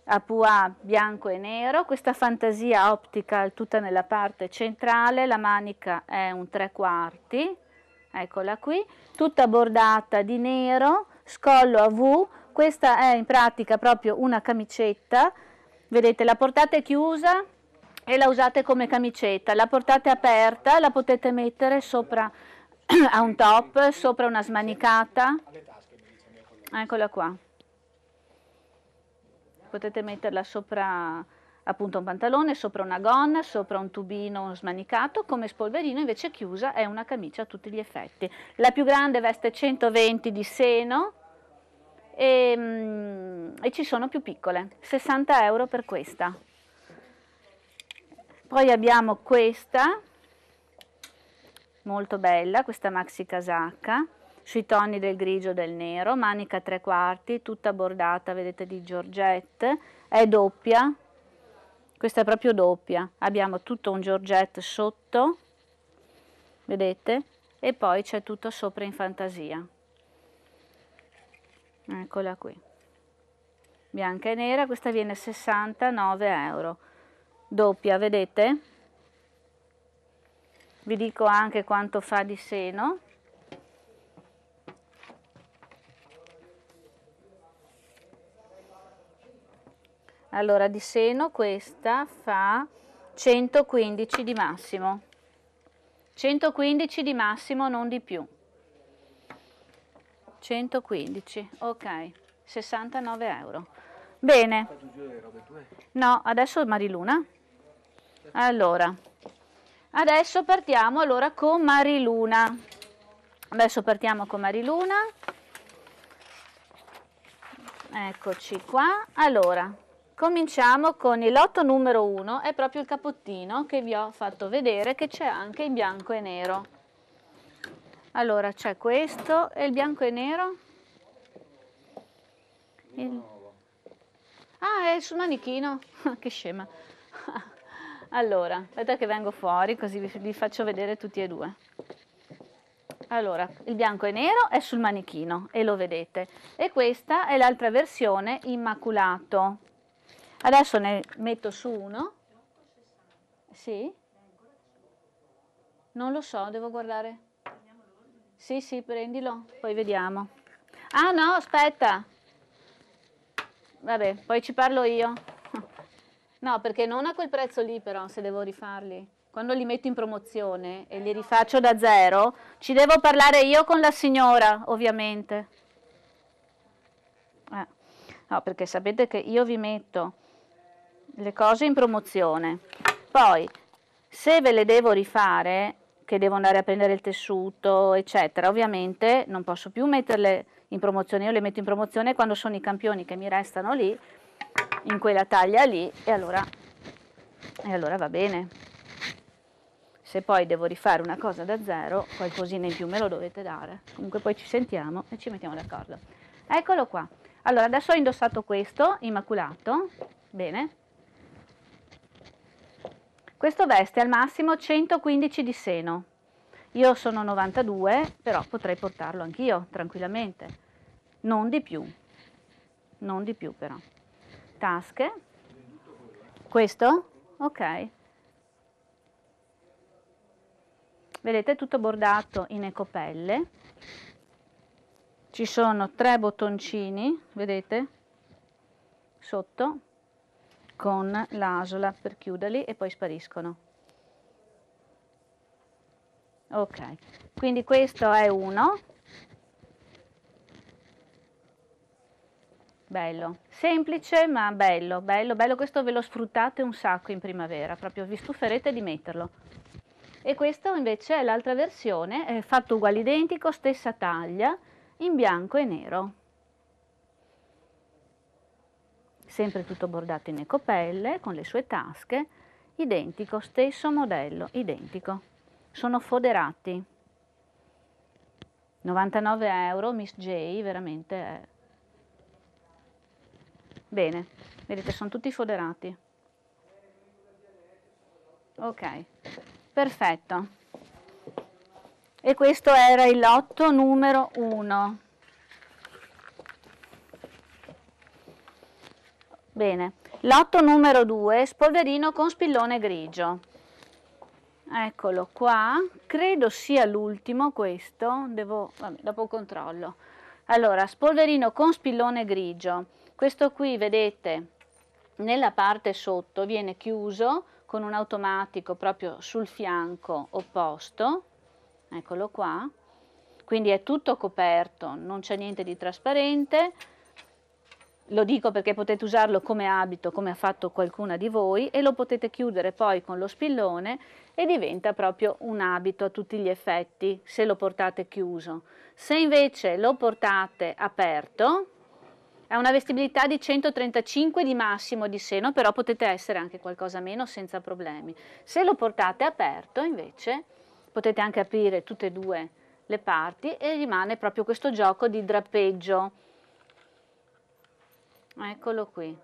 a pois bianco e nero, questa fantasia optical tutta nella parte centrale, la manica è un tre quarti, eccola qui, tutta bordata di nero, scollo a V, questa è in pratica proprio una camicetta, vedete la portate chiusa e la usate come camicetta, la portate aperta, la potete mettere sopra a un top, sopra una smanicata, eccola qua, potete metterla sopra appunto un pantalone, sopra una gonna, sopra un tubino smanicato, come spolverino invece chiusa è una camicia a tutti gli effetti. La più grande veste 120 di seno, e, ehm, e ci sono più piccole, 60 euro per questa. Poi abbiamo questa, molto bella, questa maxi casacca, sui toni del grigio e del nero, manica tre quarti, tutta bordata, vedete, di Giorgette, è doppia, questa è proprio doppia, abbiamo tutto un Giorgette sotto, vedete, e poi c'è tutto sopra in fantasia eccola qui bianca e nera questa viene 69 euro doppia vedete vi dico anche quanto fa di seno allora di seno questa fa 115 di massimo 115 di massimo non di più 115, ok, 69 euro. Bene. No, adesso Mariluna. Allora, adesso partiamo allora con Mariluna. Adesso partiamo con Mariluna. Eccoci qua. Allora, cominciamo con il lotto numero 1, è proprio il capottino che vi ho fatto vedere che c'è anche in bianco e nero. Allora c'è questo e il bianco e nero? Il... Ah, è sul manichino, che scema. allora, aspetta che vengo fuori così vi, vi faccio vedere tutti e due. Allora, il bianco e nero è sul manichino e lo vedete. E questa è l'altra versione immaculato. Adesso ne metto su uno. Sì? Non lo so, devo guardare. Sì, sì, prendilo, poi vediamo. Ah no, aspetta. Vabbè, poi ci parlo io. No, perché non a quel prezzo lì però, se devo rifarli. Quando li metto in promozione e li rifaccio da zero, ci devo parlare io con la signora, ovviamente. Eh. No, perché sapete che io vi metto le cose in promozione. Poi, se ve le devo rifare, che devo andare a prendere il tessuto, eccetera. Ovviamente non posso più metterle in promozione, io le metto in promozione quando sono i campioni che mi restano lì, in quella taglia lì, e allora, e allora va bene. Se poi devo rifare una cosa da zero, qualcosina in più me lo dovete dare. Comunque poi ci sentiamo e ci mettiamo d'accordo. Eccolo qua. Allora, adesso ho indossato questo, immaculato, bene, questo veste al massimo 115 di seno. Io sono 92, però potrei portarlo anch'io tranquillamente. Non di più. Non di più però. Tasche. Questo? Ok. Vedete tutto bordato in ecopelle. Ci sono tre bottoncini, vedete? Sotto con l'asola per chiuderli e poi spariscono. Ok, quindi questo è uno. Bello, semplice ma bello, bello, bello, questo ve lo sfruttate un sacco in primavera, proprio vi stuferete di metterlo. E questo invece è l'altra versione, è fatto uguale identico, stessa taglia, in bianco e nero. sempre tutto bordato in ecopelle, con le sue tasche, identico, stesso modello, identico. Sono foderati. 99 euro, Miss J, veramente è... Bene, vedete, sono tutti foderati. Ok, perfetto. E questo era il lotto numero 1. Bene, lotto numero 2, spolverino con spillone grigio. Eccolo qua, credo sia l'ultimo questo, devo, vabbè, dopo controllo. Allora, spolverino con spillone grigio. Questo qui, vedete, nella parte sotto viene chiuso con un automatico proprio sul fianco opposto. Eccolo qua. Quindi è tutto coperto, non c'è niente di trasparente lo dico perché potete usarlo come abito, come ha fatto qualcuna di voi, e lo potete chiudere poi con lo spillone e diventa proprio un abito a tutti gli effetti se lo portate chiuso. Se invece lo portate aperto, ha una vestibilità di 135 di massimo di seno, però potete essere anche qualcosa meno senza problemi. Se lo portate aperto invece potete anche aprire tutte e due le parti e rimane proprio questo gioco di drappeggio Eccolo qui.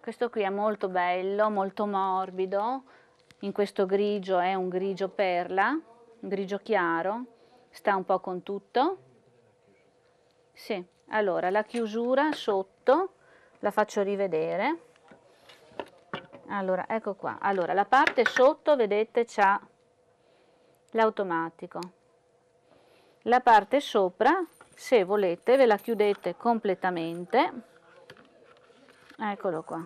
Questo qui è molto bello, molto morbido, in questo grigio è un grigio perla, un grigio chiaro, sta un po' con tutto. Sì, allora la chiusura sotto la faccio rivedere. Allora, ecco qua. Allora, la parte sotto, vedete, c'ha l'automatico. La parte sopra se volete ve la chiudete completamente eccolo qua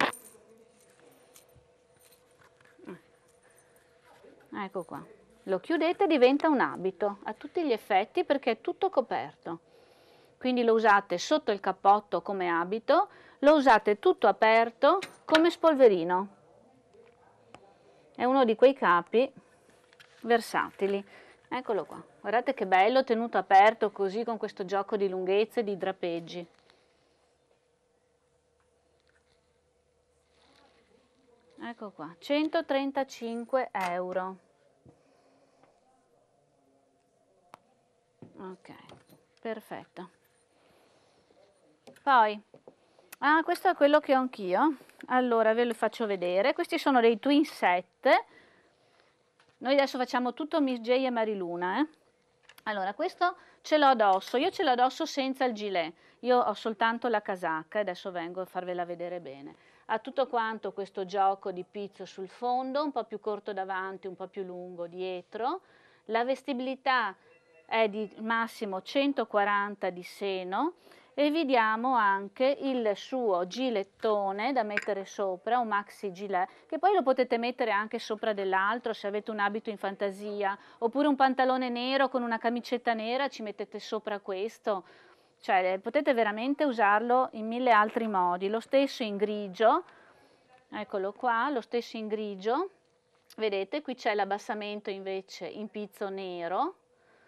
ecco qua lo chiudete diventa un abito a tutti gli effetti perché è tutto coperto quindi lo usate sotto il cappotto come abito lo usate tutto aperto come spolverino è uno di quei capi versatili Eccolo qua, guardate che bello tenuto aperto così con questo gioco di lunghezze e di drapeggi. Ecco qua, 135 euro. Ok, perfetto. Poi, ah, questo è quello che ho anch'io. Allora, ve lo faccio vedere. Questi sono dei twin set noi adesso facciamo tutto Miss J e Mariluna, eh? Allora, questo ce l'ho addosso, io ce l'ho addosso senza il gilet, io ho soltanto la casacca, adesso vengo a farvela vedere bene. Ha tutto quanto questo gioco di pizzo sul fondo, un po' più corto davanti, un po' più lungo dietro. La vestibilità è di massimo 140 di seno, e vi diamo anche il suo gilettone da mettere sopra, un maxi gilet, che poi lo potete mettere anche sopra dell'altro se avete un abito in fantasia, oppure un pantalone nero con una camicetta nera ci mettete sopra questo, cioè eh, potete veramente usarlo in mille altri modi, lo stesso in grigio, eccolo qua, lo stesso in grigio, vedete qui c'è l'abbassamento invece in pizzo nero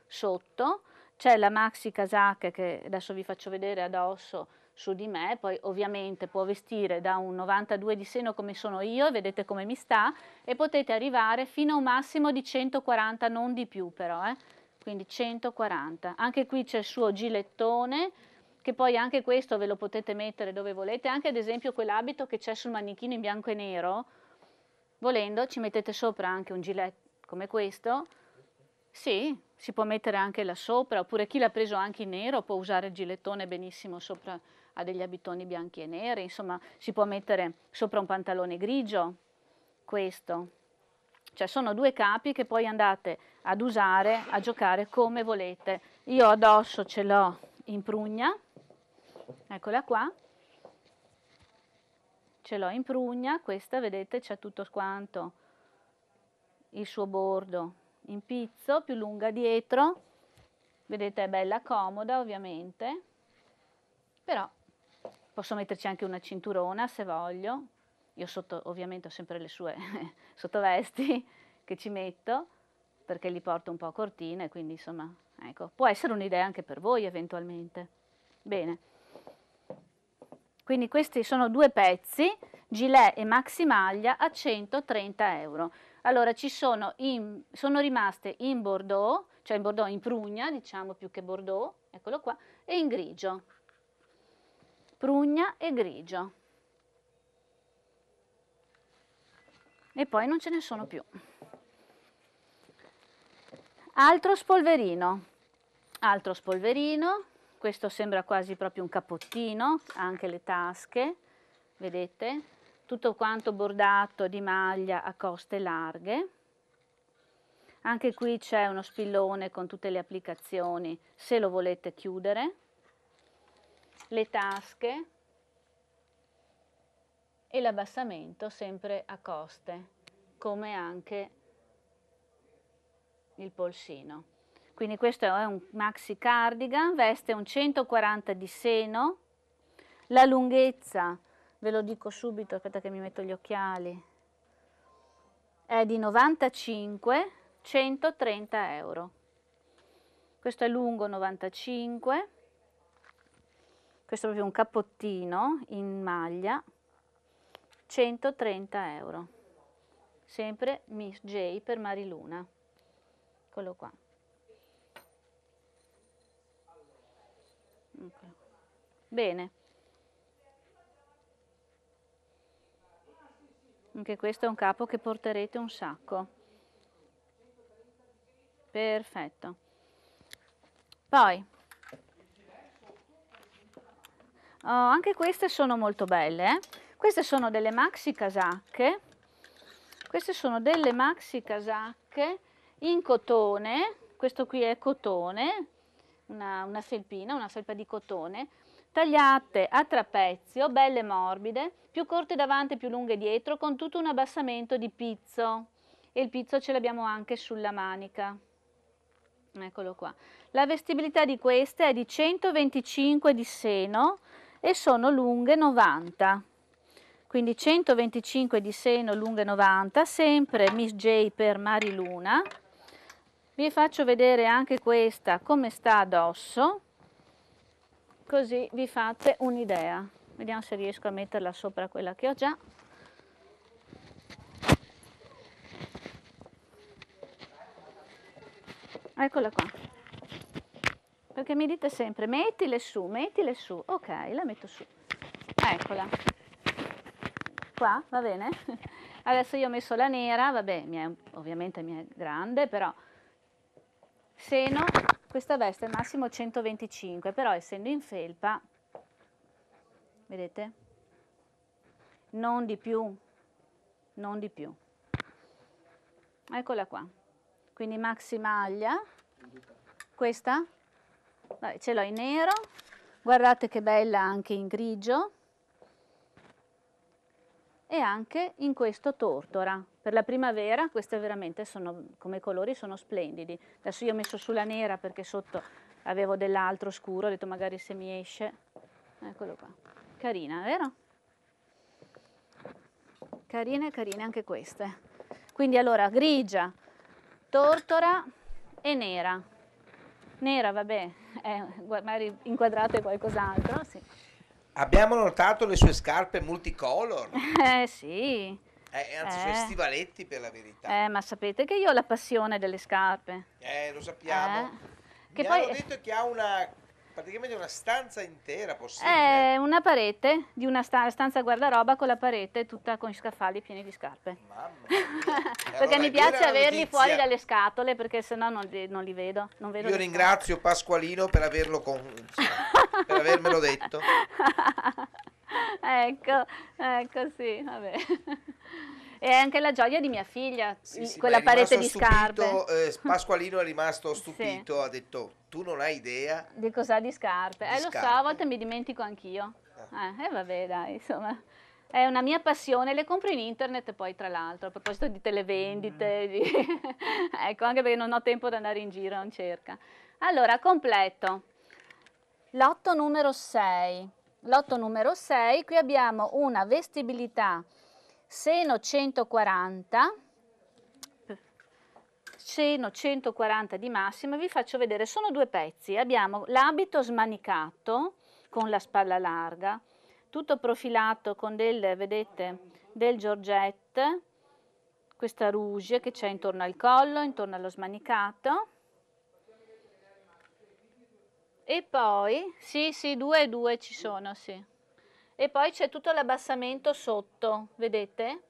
sotto, c'è la maxi casac che adesso vi faccio vedere addosso su di me, poi ovviamente può vestire da un 92 di seno come sono io, vedete come mi sta, e potete arrivare fino a un massimo di 140, non di più però, eh? quindi 140. Anche qui c'è il suo gilettone, che poi anche questo ve lo potete mettere dove volete, anche ad esempio quell'abito che c'è sul manichino in bianco e nero, volendo ci mettete sopra anche un gilet come questo, sì, si può mettere anche là sopra, oppure chi l'ha preso anche in nero può usare il gilettone benissimo sopra a degli abitoni bianchi e neri, insomma si può mettere sopra un pantalone grigio, questo. Cioè sono due capi che poi andate ad usare, a giocare come volete. Io addosso ce l'ho in prugna, eccola qua, ce l'ho in prugna, questa vedete c'è tutto quanto il suo bordo in pizzo, più lunga dietro, vedete è bella comoda ovviamente, però posso metterci anche una cinturona se voglio, io sotto ovviamente ho sempre le sue sottovesti che ci metto, perché li porto un po' cortine, quindi insomma, ecco, può essere un'idea anche per voi eventualmente. Bene. Quindi questi sono due pezzi, gilet e maxi maglia a 130 euro. Allora ci sono, in, sono rimaste in bordeaux, cioè in bordeaux in prugna, diciamo più che bordeaux, eccolo qua, e in grigio. Prugna e grigio. E poi non ce ne sono più. Altro spolverino, altro spolverino, questo sembra quasi proprio un cappottino, anche le tasche, vedete? tutto quanto bordato di maglia a coste larghe. Anche qui c'è uno spillone con tutte le applicazioni se lo volete chiudere. Le tasche e l'abbassamento sempre a coste, come anche il polsino. Quindi questo è un maxi cardigan, veste un 140 di seno, la lunghezza ve lo dico subito, aspetta che mi metto gli occhiali, è di 95, 130 euro. Questo è lungo 95, questo è proprio un cappottino in maglia, 130 euro. Sempre Miss J per Mariluna. Eccolo qua. Okay. Bene. Anche questo è un capo che porterete un sacco. Perfetto. Poi, oh, anche queste sono molto belle. Eh. Queste sono delle maxi casacche. Queste sono delle maxi casacche in cotone. Questo qui è cotone, una, una felpina, una felpa di cotone tagliate a trapezio, belle morbide, più corte davanti e più lunghe dietro, con tutto un abbassamento di pizzo. E il pizzo ce l'abbiamo anche sulla manica. Eccolo qua. La vestibilità di queste è di 125 di seno e sono lunghe 90. Quindi 125 di seno, lunghe 90, sempre Miss J per Mariluna. Vi faccio vedere anche questa come sta addosso così vi fate un'idea. Vediamo se riesco a metterla sopra quella che ho già. Eccola qua. Perché mi dite sempre, mettile su, mettile su. Ok, la metto su. Eccola. Qua, va bene? Adesso io ho messo la nera, vabbè, mi è, ovviamente mi è grande, però seno questa veste è massimo 125, però essendo in felpa, vedete? Non di più, non di più. Eccola qua. Quindi maxi maglia. Questa? Vabbè, ce l'ho in nero. Guardate che bella anche in grigio. E anche in questo tortora. Per la primavera queste veramente sono, come colori sono splendidi. Adesso io ho messo sulla nera perché sotto avevo dell'altro scuro, ho detto magari se mi esce. Eccolo qua. Carina, vero? Carine, carine anche queste. Quindi allora grigia, tortora e nera. Nera, vabbè, eh, magari inquadrate qualcos'altro, sì. Abbiamo notato le sue scarpe multicolor. Eh sì, eh, anzi, eh. sono stivaletti per la verità. Eh, ma sapete che io ho la passione delle scarpe. Eh, lo sappiamo. Eh. Che Mi poi... hanno detto che ha una praticamente una stanza intera possibile. È eh, una parete di una sta- stanza guardaroba con la parete tutta con scaffali pieni di scarpe. Mamma mia. perché allora, mi piace averli notizia. fuori dalle scatole perché sennò non li, non li vedo. Non vedo Io ringrazio scatole. Pasqualino per averlo con, per avermelo detto. ecco, ecco sì, vabbè. E anche la gioia di mia figlia, sì, sì, quella parete di stupito, scarpe. Eh, Pasqualino è rimasto stupito, sì. ha detto tu non hai idea. Di cos'ha di scarpe? Di eh scarpe. lo so, a volte mi dimentico anch'io. E ah. Eh, eh vabbè dai, insomma. È una mia passione, le compro in internet poi tra l'altro, a proposito di televendite, mm. di... ecco, anche perché non ho tempo di andare in giro, non cerca. Allora, completo. Lotto numero 6, lotto numero 6, qui abbiamo una vestibilità seno 140, seno 140 di massima, vi faccio vedere, sono due pezzi, abbiamo l'abito smanicato con la spalla larga, tutto profilato con del, vedete, del georgette, questa rouge che c'è intorno al collo, intorno allo smanicato, e poi, sì, sì, due e due ci sono, sì. E poi c'è tutto l'abbassamento sotto, vedete?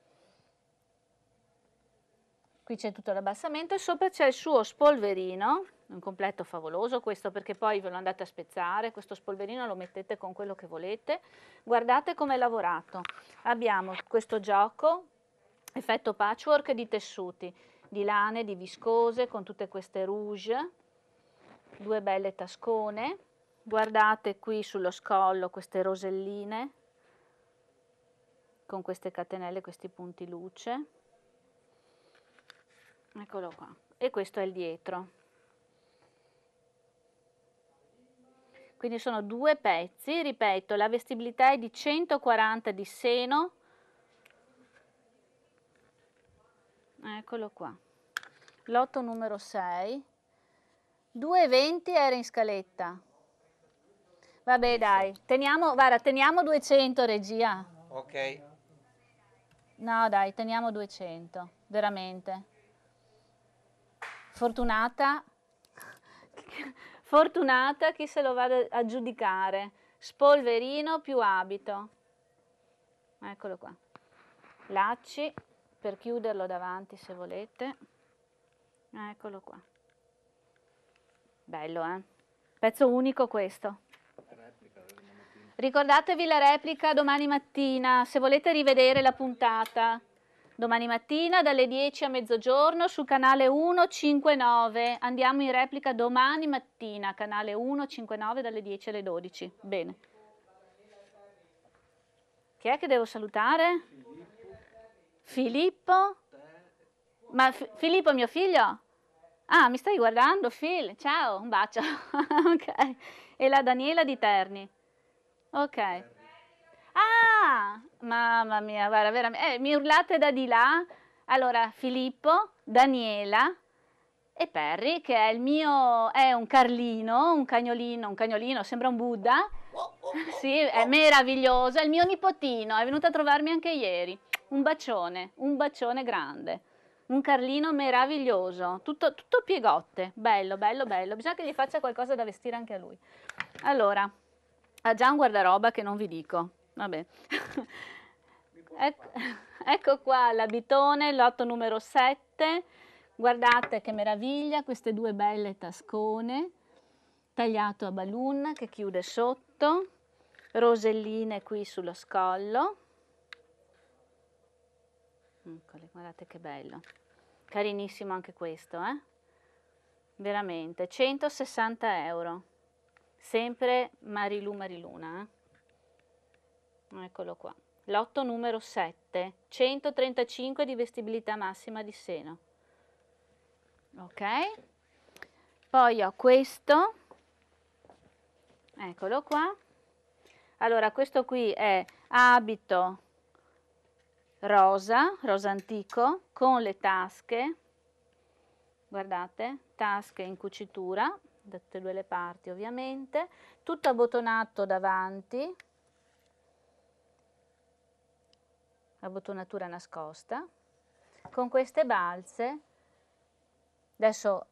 Qui c'è tutto l'abbassamento e sopra c'è il suo spolverino, un completo favoloso questo perché poi ve lo andate a spezzare, questo spolverino lo mettete con quello che volete. Guardate come è lavorato. Abbiamo questo gioco, effetto patchwork di tessuti, di lane, di viscose, con tutte queste rouge, due belle tascone, guardate qui sullo scollo queste roselline con queste catenelle, questi punti luce, eccolo qua, e questo è il dietro. Quindi sono due pezzi, ripeto, la vestibilità è di 140 di seno, eccolo qua, lotto numero 6 2,20 era in scaletta. Vabbè dai, teniamo, guarda, teniamo 200 regia. Ok. No dai, teniamo 200, veramente. Fortunata, fortunata chi se lo va a giudicare. Spolverino più abito. Eccolo qua. Lacci per chiuderlo davanti se volete. Eccolo qua. Bello, eh? Pezzo unico questo. Ricordatevi la replica domani mattina, se volete rivedere la puntata. Domani mattina dalle 10 a mezzogiorno su canale 159. Andiamo in replica domani mattina, canale 159 dalle 10 alle 12. Bene. Chi è che devo salutare? Filippo? Ma F Filippo è mio figlio? Ah, mi stai guardando Phil? Ciao, un bacio. ok. E la Daniela di Terni. Ok. Ah, mamma mia, guarda, veramente. Eh, mi urlate da di là. Allora, Filippo, Daniela e Perry, che è il mio, è un carlino, un cagnolino, un cagnolino, sembra un Buddha. Sì, è meraviglioso, è il mio nipotino, è venuto a trovarmi anche ieri. Un bacione, un bacione grande un Carlino meraviglioso, tutto, tutto piegotte, bello, bello, bello. Bisogna che gli faccia qualcosa da vestire anche a lui. Allora, ha già un guardaroba che non vi dico, vabbè. ecco, ecco qua l'abitone, lotto numero 7. Guardate che meraviglia, queste due belle tascone, tagliato a balun che chiude sotto, roselline qui sullo scollo. Eccole, guardate che bello. Carinissimo anche questo, eh? Veramente, 160 euro. Sempre Marilu Mariluna, eh? Eccolo qua. Lotto numero 7, 135 di vestibilità massima di seno. Ok? Poi ho questo. Eccolo qua. Allora, questo qui è abito rosa, rosa antico, con le tasche, guardate, tasche in cucitura, da tutte e due le parti ovviamente, tutto abbottonato davanti, abbottonatura nascosta, con queste balze, adesso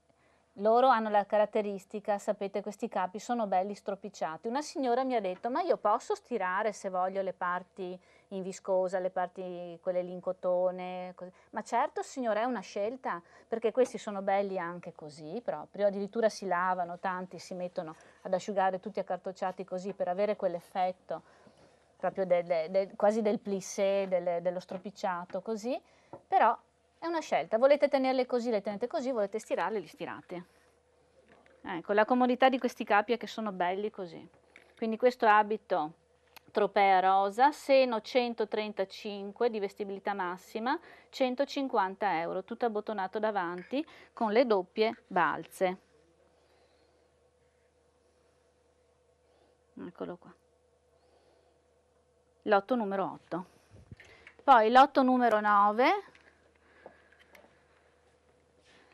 loro hanno la caratteristica, sapete, questi capi sono belli stropicciati. Una signora mi ha detto, ma io posso stirare se voglio le parti in viscosa, le parti, quelle lì in cotone. Così. Ma certo, signore, è una scelta, perché questi sono belli anche così proprio, addirittura si lavano tanti, si mettono ad asciugare tutti accartocciati così per avere quell'effetto proprio de, de, de, quasi del plissé, del, dello stropicciato così, però è una scelta, volete tenerle così, le tenete così, volete stirarle, li stirate. Ecco, la comodità di questi capi è che sono belli così. Quindi questo abito tropea rosa, seno 135 di vestibilità massima, 150 euro, tutto abbottonato davanti con le doppie balze. Eccolo qua. Lotto numero 8. Poi lotto numero 9.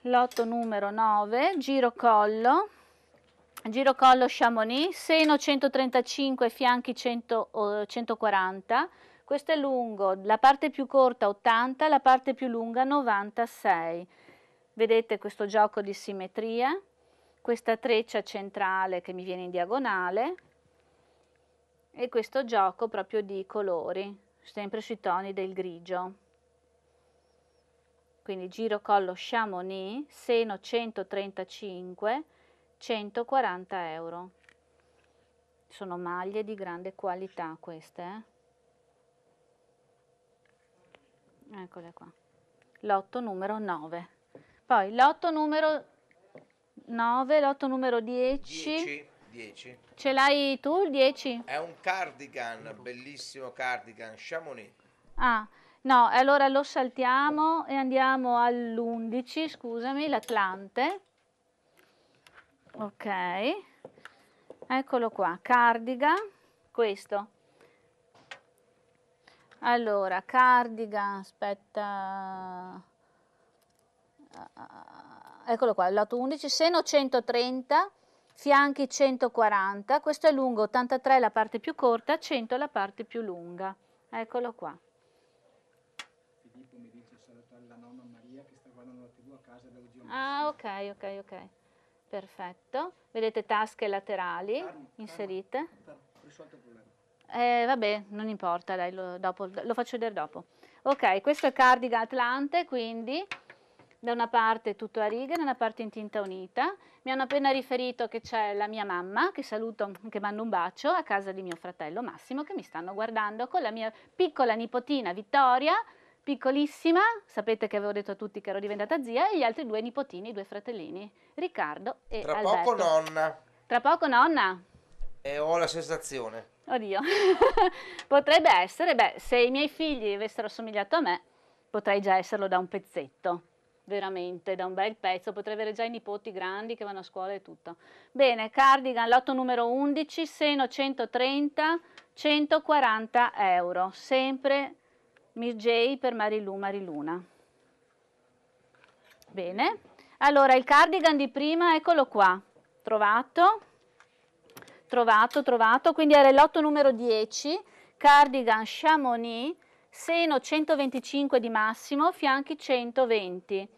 Lotto numero 9, giro collo girocollo Chamonix, seno 135, fianchi 100, 140, questo è lungo, la parte più corta 80, la parte più lunga 96. Vedete questo gioco di simmetria, questa treccia centrale che mi viene in diagonale e questo gioco proprio di colori, sempre sui toni del grigio. Quindi giro collo Chamonix, seno 135, 140 euro sono maglie di grande qualità queste eh? eccole qua lotto numero 9 poi lotto numero 9 lotto numero 10, 10. 10. Ce l'hai tu il 10? È un cardigan, bellissimo cardigan, Chamonix. Ah, no, allora lo saltiamo e andiamo all'11, scusami, l'Atlante ok eccolo qua cardigan questo allora cardigan aspetta ah, eccolo qua lato 11 seno 130 fianchi 140 questo è lungo 83 la parte più corta 100 la parte più lunga eccolo qua Filippo mi dice salutare la nonna Maria che sta guardando la tv a casa dello zio ah ok ok ok Perfetto. Vedete tasche laterali inserite. Eh, vabbè, non importa, dai, lo, dopo, lo faccio vedere dopo. Ok, questo è cardigan atlante, quindi da una parte tutto a righe, da una parte in tinta unita. Mi hanno appena riferito che c'è la mia mamma, che saluto, che mando un bacio, a casa di mio fratello Massimo, che mi stanno guardando con la mia piccola nipotina Vittoria, piccolissima, sapete che avevo detto a tutti che ero diventata zia, e gli altri due nipotini, due fratellini, Riccardo e Tra Alberto. poco nonna. Tra poco nonna. E ho la sensazione. Oddio. Potrebbe essere, beh, se i miei figli avessero somigliato a me, potrei già esserlo da un pezzetto veramente da un bel pezzo, potrei avere già i nipoti grandi che vanno a scuola e tutto. Bene, cardigan, lotto numero 11, seno 130, 140 euro, sempre Miss J per Marilu Mariluna. Bene, allora il cardigan di prima, eccolo qua, trovato, trovato, trovato, quindi era il lotto numero 10, cardigan Chamonix, seno 125 di massimo, fianchi 120.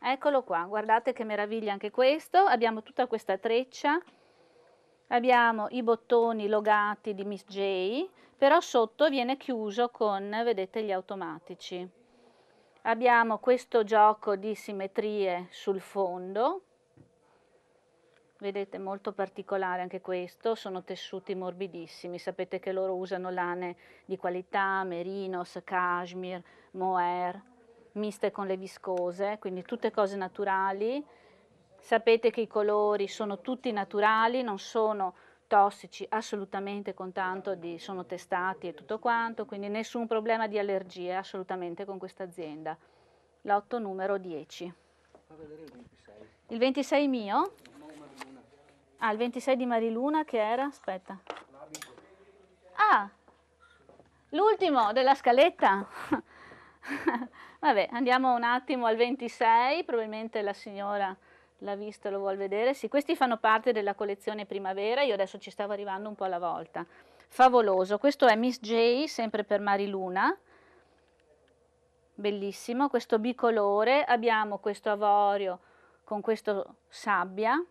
Eccolo qua, guardate che meraviglia anche questo, abbiamo tutta questa treccia, abbiamo i bottoni logati di Miss J, però sotto viene chiuso con, vedete, gli automatici. Abbiamo questo gioco di simmetrie sul fondo, vedete molto particolare anche questo, sono tessuti morbidissimi, sapete che loro usano lane di qualità, merinos, cashmere, mohair, miste con le viscose, quindi tutte cose naturali. Sapete che i colori sono tutti naturali, non sono tossici assolutamente con tanto di sono testati e tutto quanto, quindi nessun problema di allergie assolutamente con questa azienda. Lotto numero 10. Il 26 mio? Ah, il 26 di Mariluna che era? Aspetta. Ah, l'ultimo della scaletta. Vabbè, andiamo un attimo al 26, probabilmente la signora l'ha visto, lo vuol vedere. Sì, questi fanno parte della collezione primavera, io adesso ci stavo arrivando un po' alla volta. Favoloso, questo è Miss J, sempre per Mariluna, bellissimo, questo bicolore, abbiamo questo avorio con questo sabbia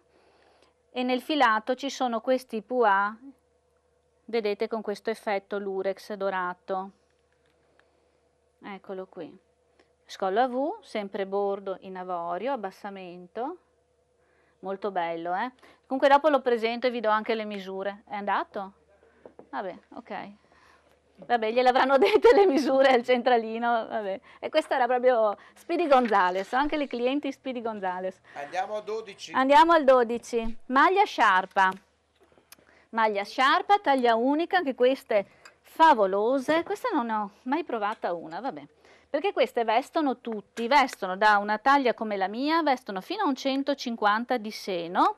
e nel filato ci sono questi pua, vedete con questo effetto lurex dorato. Eccolo qui scollo a V, sempre bordo in avorio, abbassamento, molto bello. Eh? Comunque dopo lo presento e vi do anche le misure. È andato? Vabbè, ok. Vabbè, gliel'avranno dette le misure al centralino, vabbè. E questa era proprio Speedy Gonzales, ho anche le clienti Speedy Gonzales. Andiamo al 12. Andiamo al 12. Maglia sciarpa. Maglia sciarpa, taglia unica, anche queste favolose. Questa non ne ho mai provata una, vabbè perché queste vestono tutti, vestono da una taglia come la mia, vestono fino a un 150 di seno,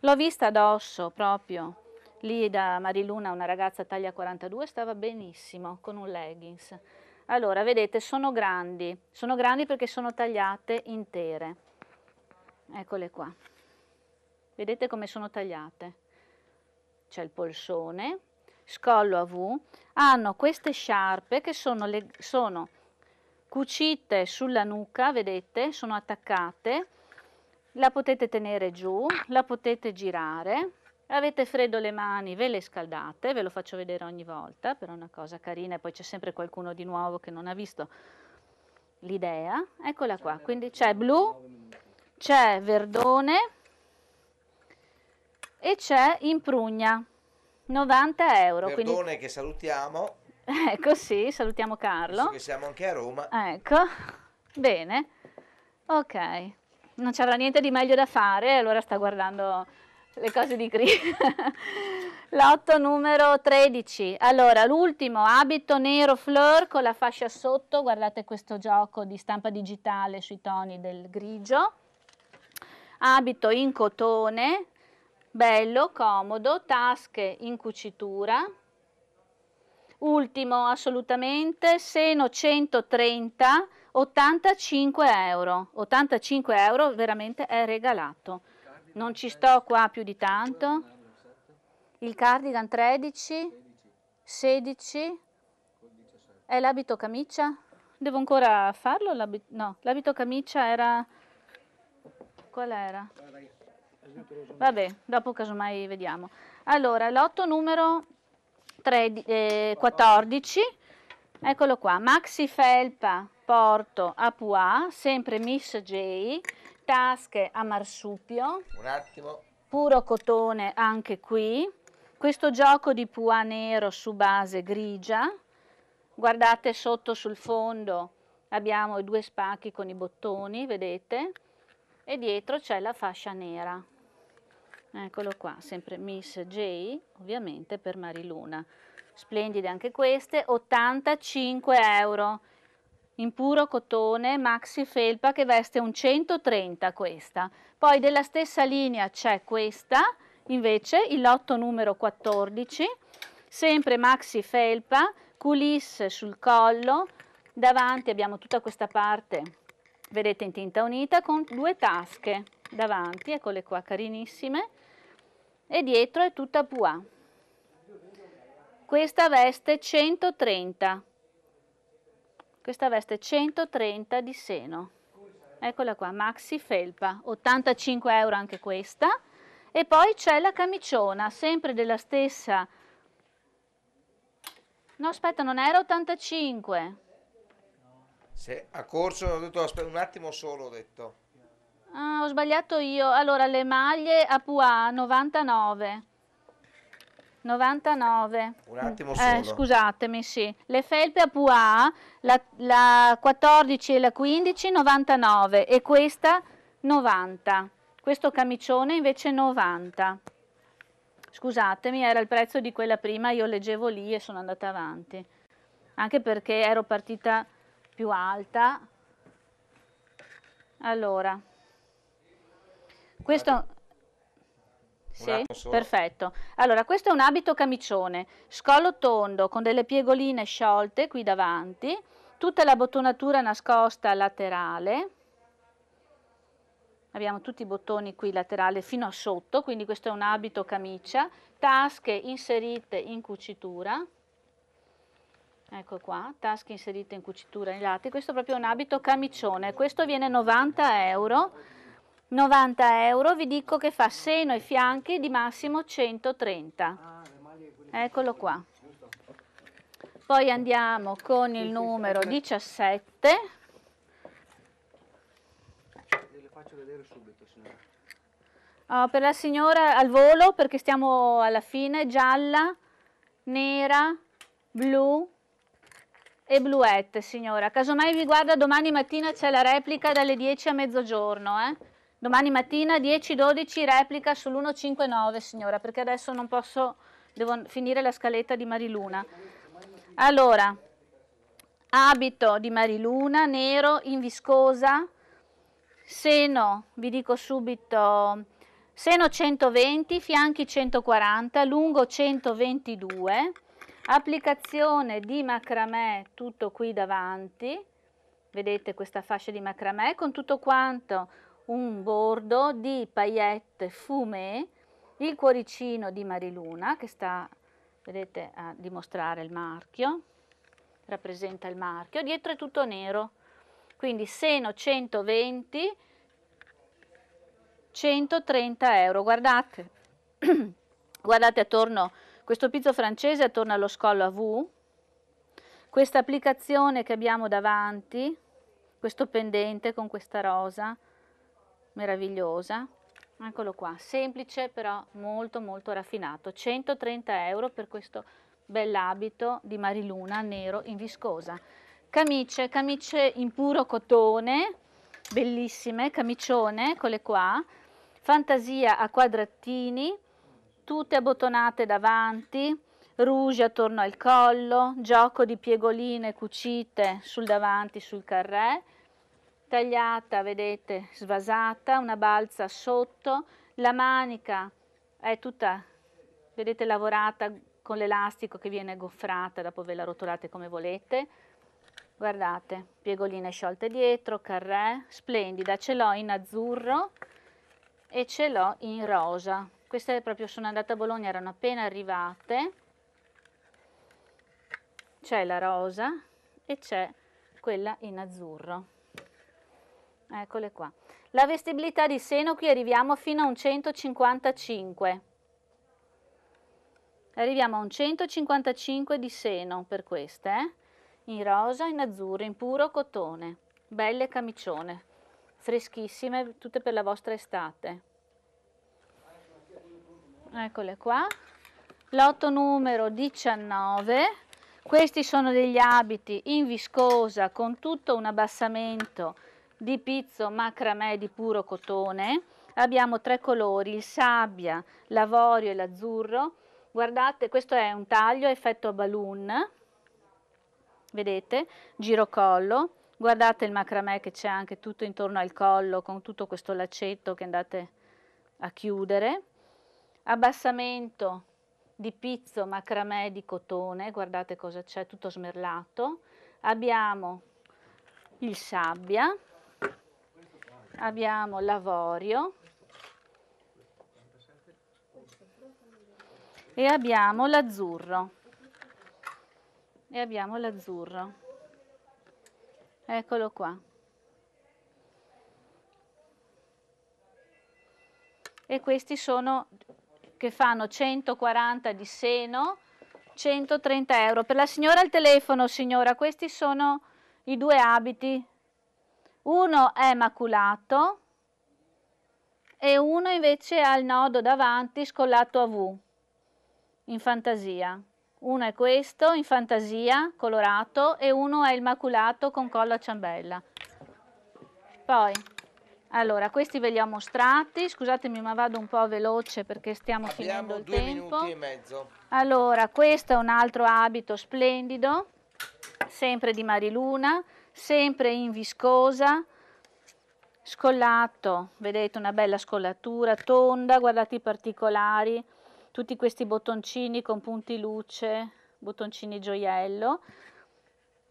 l'ho vista addosso proprio, lì da Mariluna una ragazza taglia 42 stava benissimo con un leggings, allora vedete sono grandi, sono grandi perché sono tagliate intere, eccole qua, vedete come sono tagliate, c'è il polsone, scollo a V, hanno queste sciarpe che sono, le, sono cucite sulla nuca, vedete, sono attaccate, la potete tenere giù, la potete girare, avete freddo le mani, ve le scaldate, ve lo faccio vedere ogni volta, per una cosa carina e poi c'è sempre qualcuno di nuovo che non ha visto l'idea, eccola qua, quindi c'è blu, c'è verdone e c'è in prugna, 90 euro. Verdone quindi... che salutiamo Ecco, sì, salutiamo Carlo. Visto che siamo anche a Roma. Ecco, bene. Ok, non c'era niente di meglio da fare, allora sta guardando le cose di Cri. Lotto numero 13. Allora, l'ultimo, abito nero fleur con la fascia sotto. Guardate questo gioco di stampa digitale sui toni del grigio. Abito in cotone, bello, comodo, tasche in cucitura, ultimo assolutamente seno 130 85 euro 85 euro veramente è regalato non ci sto qua più di tanto il cardigan 13 16 è l'abito camicia devo ancora farlo no l'abito camicia era qual era vabbè dopo casomai vediamo allora lotto numero 3, eh, 14, eccolo qua, Maxi Felpa Porto a Apua, sempre Miss J, tasche a marsupio, un attimo, puro cotone anche qui, questo gioco di Pua nero su base grigia, guardate sotto sul fondo abbiamo i due spacchi con i bottoni, vedete, e dietro c'è la fascia nera eccolo qua, sempre Miss J, ovviamente per Mariluna. Splendide anche queste, 85 euro in puro cotone maxi felpa che veste un 130 questa. Poi della stessa linea c'è questa, invece il lotto numero 14, sempre maxi felpa, culisse sul collo, davanti abbiamo tutta questa parte, vedete in tinta unita, con due tasche davanti, eccole qua, carinissime, e dietro è tutta pua. Questa veste 130, questa veste 130 di seno, eccola qua, maxi felpa, 85 euro anche questa, e poi c'è la camiciona, sempre della stessa, no aspetta non era 85, se a corso ho detto aspetta un attimo solo ho detto Ah, ho sbagliato io. Allora, le maglie a Pua 99. 99. Un attimo eh, solo. Eh, scusatemi, sì. Le felpe a Pua, la, la 14 e la 15, 99. E questa 90. Questo camicione invece 90. Scusatemi, era il prezzo di quella prima, io leggevo lì e sono andata avanti. Anche perché ero partita più alta. Allora, questo... Sì, perfetto. Allora, questo è un abito camicione, scollo tondo con delle piegoline sciolte qui davanti, tutta la bottonatura nascosta laterale. Abbiamo tutti i bottoni qui laterale fino a sotto, quindi questo è un abito camicia, tasche inserite in cucitura. Ecco qua, tasche inserite in cucitura nei lati. Questo è proprio un abito camicione, questo viene 90 euro 90 euro, vi dico che fa seno e fianchi di massimo 130. Ah, Eccolo qua. Poi andiamo con il numero 17. Le faccio vedere subito, signora. Oh, per la signora al volo, perché stiamo alla fine, gialla, nera, blu e bluette, signora. Casomai vi guarda domani mattina c'è la replica dalle 10 a mezzogiorno, eh? Domani mattina 10-12 replica sull'159 signora, perché adesso non posso, devo finire la scaletta di Mariluna. Allora, abito di Mariluna, nero, in viscosa, seno, vi dico subito, seno 120, fianchi 140, lungo 122, applicazione di macramè tutto qui davanti, vedete questa fascia di macramè con tutto quanto un bordo di paillette fumé, il cuoricino di Mariluna che sta, vedete, a dimostrare il marchio, rappresenta il marchio, dietro è tutto nero, quindi seno 120, 130 euro, guardate, guardate attorno, questo pizzo francese attorno allo scollo a V, questa applicazione che abbiamo davanti, questo pendente con questa rosa, meravigliosa eccolo qua semplice però molto molto raffinato 130 euro per questo bell'abito di mariluna nero in viscosa camicie camicie in puro cotone bellissime camicione eccole qua fantasia a quadratini tutte abbottonate davanti rouge attorno al collo gioco di piegoline cucite sul davanti sul carré tagliata, vedete, svasata, una balza sotto, la manica è tutta, vedete, lavorata con l'elastico che viene goffrata, dopo ve la rotolate come volete. Guardate, piegoline sciolte dietro, carré, splendida, ce l'ho in azzurro e ce l'ho in rosa. Queste proprio sono andate a Bologna, erano appena arrivate. C'è la rosa e c'è quella in azzurro. Eccole qua. La vestibilità di seno qui arriviamo fino a un 155. Arriviamo a un 155 di seno per queste, eh? in rosa, in azzurro, in puro cotone. Belle camicione, freschissime, tutte per la vostra estate. Eccole qua. Lotto numero 19. Questi sono degli abiti in viscosa con tutto un abbassamento di pizzo macramè di puro cotone, abbiamo tre colori, il sabbia, l'avorio e l'azzurro, guardate questo è un taglio effetto a balloon, vedete, girocollo guardate il macramè che c'è anche tutto intorno al collo con tutto questo laccetto che andate a chiudere, abbassamento di pizzo macramè di cotone, guardate cosa c'è, tutto smerlato, abbiamo il sabbia, abbiamo l'avorio e abbiamo l'azzurro. E abbiamo l'azzurro. Eccolo qua. E questi sono che fanno 140 di seno, 130 euro. Per la signora al telefono, signora, questi sono i due abiti uno è maculato e uno invece ha il nodo davanti scollato a V in fantasia. Uno è questo in fantasia colorato e uno è il maculato con collo a ciambella. Poi, allora, questi ve li ho mostrati, scusatemi ma vado un po' veloce perché stiamo Abbiamo finendo il tempo. Allora, questo è un altro abito splendido, sempre di Mariluna sempre in viscosa, scollato, vedete una bella scollatura, tonda, guardate i particolari, tutti questi bottoncini con punti luce, bottoncini gioiello,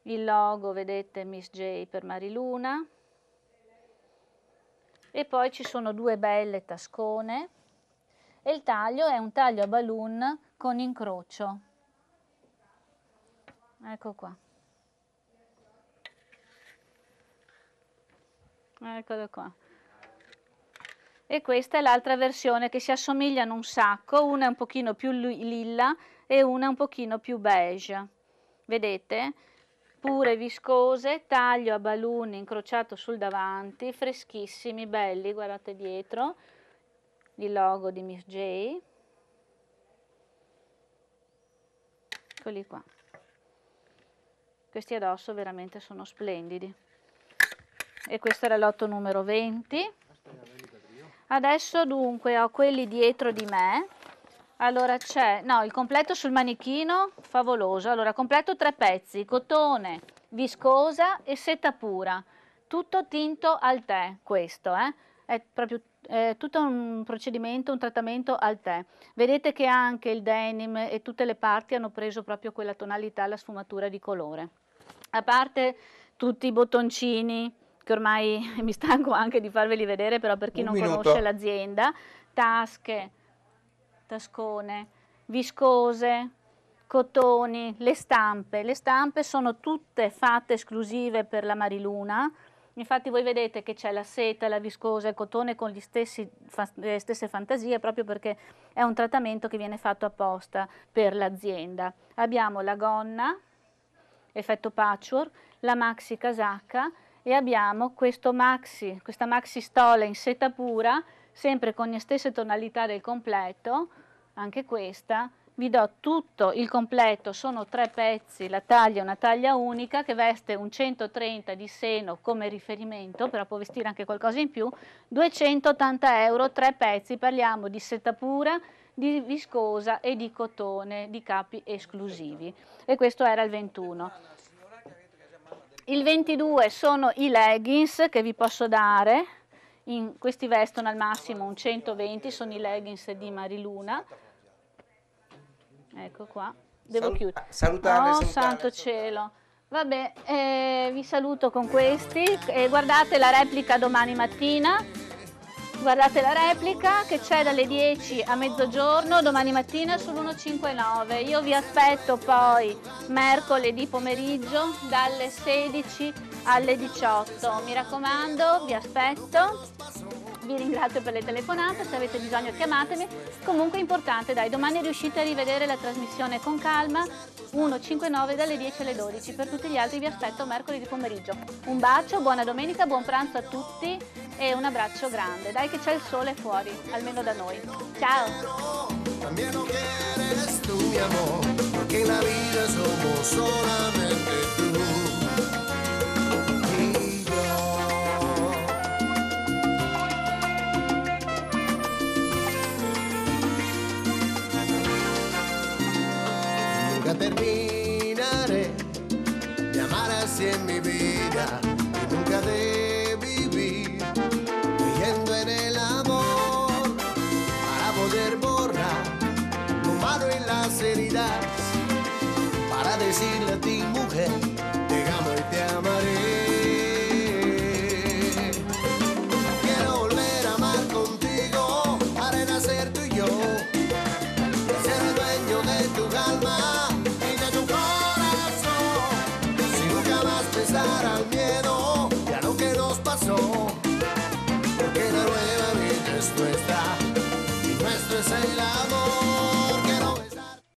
il logo vedete Miss J per Mariluna, e poi ci sono due belle tascone e il taglio è un taglio a balloon con incrocio ecco qua Eccolo qua. E questa è l'altra versione che si assomigliano un sacco, una è un pochino più lilla e una un pochino più beige. Vedete? Pure viscose, taglio a baluni incrociato sul davanti, freschissimi, belli, guardate dietro, il logo di Miss J. Eccoli qua. Questi addosso veramente sono splendidi e questo era l'otto numero 20. Adesso dunque ho quelli dietro di me. Allora c'è, no, il completo sul manichino, favoloso. Allora, completo tre pezzi, cotone, viscosa e seta pura. Tutto tinto al tè, questo, eh? È proprio eh, tutto un procedimento, un trattamento al tè. Vedete che anche il denim e tutte le parti hanno preso proprio quella tonalità, la sfumatura di colore. A parte tutti i bottoncini, che ormai mi stanco anche di farveli vedere, però per chi Un non minuto. conosce l'azienda, tasche, tascone, viscose, cotoni, le stampe. Le stampe sono tutte fatte esclusive per la Mariluna, Infatti voi vedete che c'è la seta, la viscosa, e il cotone con stessi, fa, le stesse fantasie proprio perché è un trattamento che viene fatto apposta per l'azienda. Abbiamo la gonna, effetto patchwork, la maxi casacca e abbiamo maxi, questa maxi stola in seta pura, sempre con le stesse tonalità del completo, anche questa, vi do tutto il completo, sono tre pezzi, la taglia è una taglia unica che veste un 130 di seno come riferimento, però può vestire anche qualcosa in più, 280 euro, tre pezzi, parliamo di seta pura, di viscosa e di cotone, di capi esclusivi. E questo era il 21. Il 22 sono i leggings che vi posso dare, in, questi vestono al massimo un 120, sono i leggings di Mariluna. Ecco qua, devo Salut chiudere. Ah, salutare, oh, salutare, santo salutare. cielo. Vabbè, eh, vi saluto con questi e guardate la replica domani mattina guardate la replica che c'è dalle 10 a mezzogiorno domani mattina sull'159. Io vi aspetto poi mercoledì pomeriggio dalle 16 alle 18. Mi raccomando, vi aspetto vi ringrazio per le telefonate, se avete bisogno chiamatemi, comunque è importante, dai, domani riuscite a rivedere la trasmissione con calma, 159 dalle 10 alle 12, per tutti gli altri vi aspetto mercoledì pomeriggio. Un bacio, buona domenica, buon pranzo a tutti e un abbraccio grande, dai che c'è il sole fuori, almeno da noi. Ciao! terminaré llamar así en mi vida y nunca de vivir viviendo en el amor para poder borrar tu mano y las heridas para decirle a ti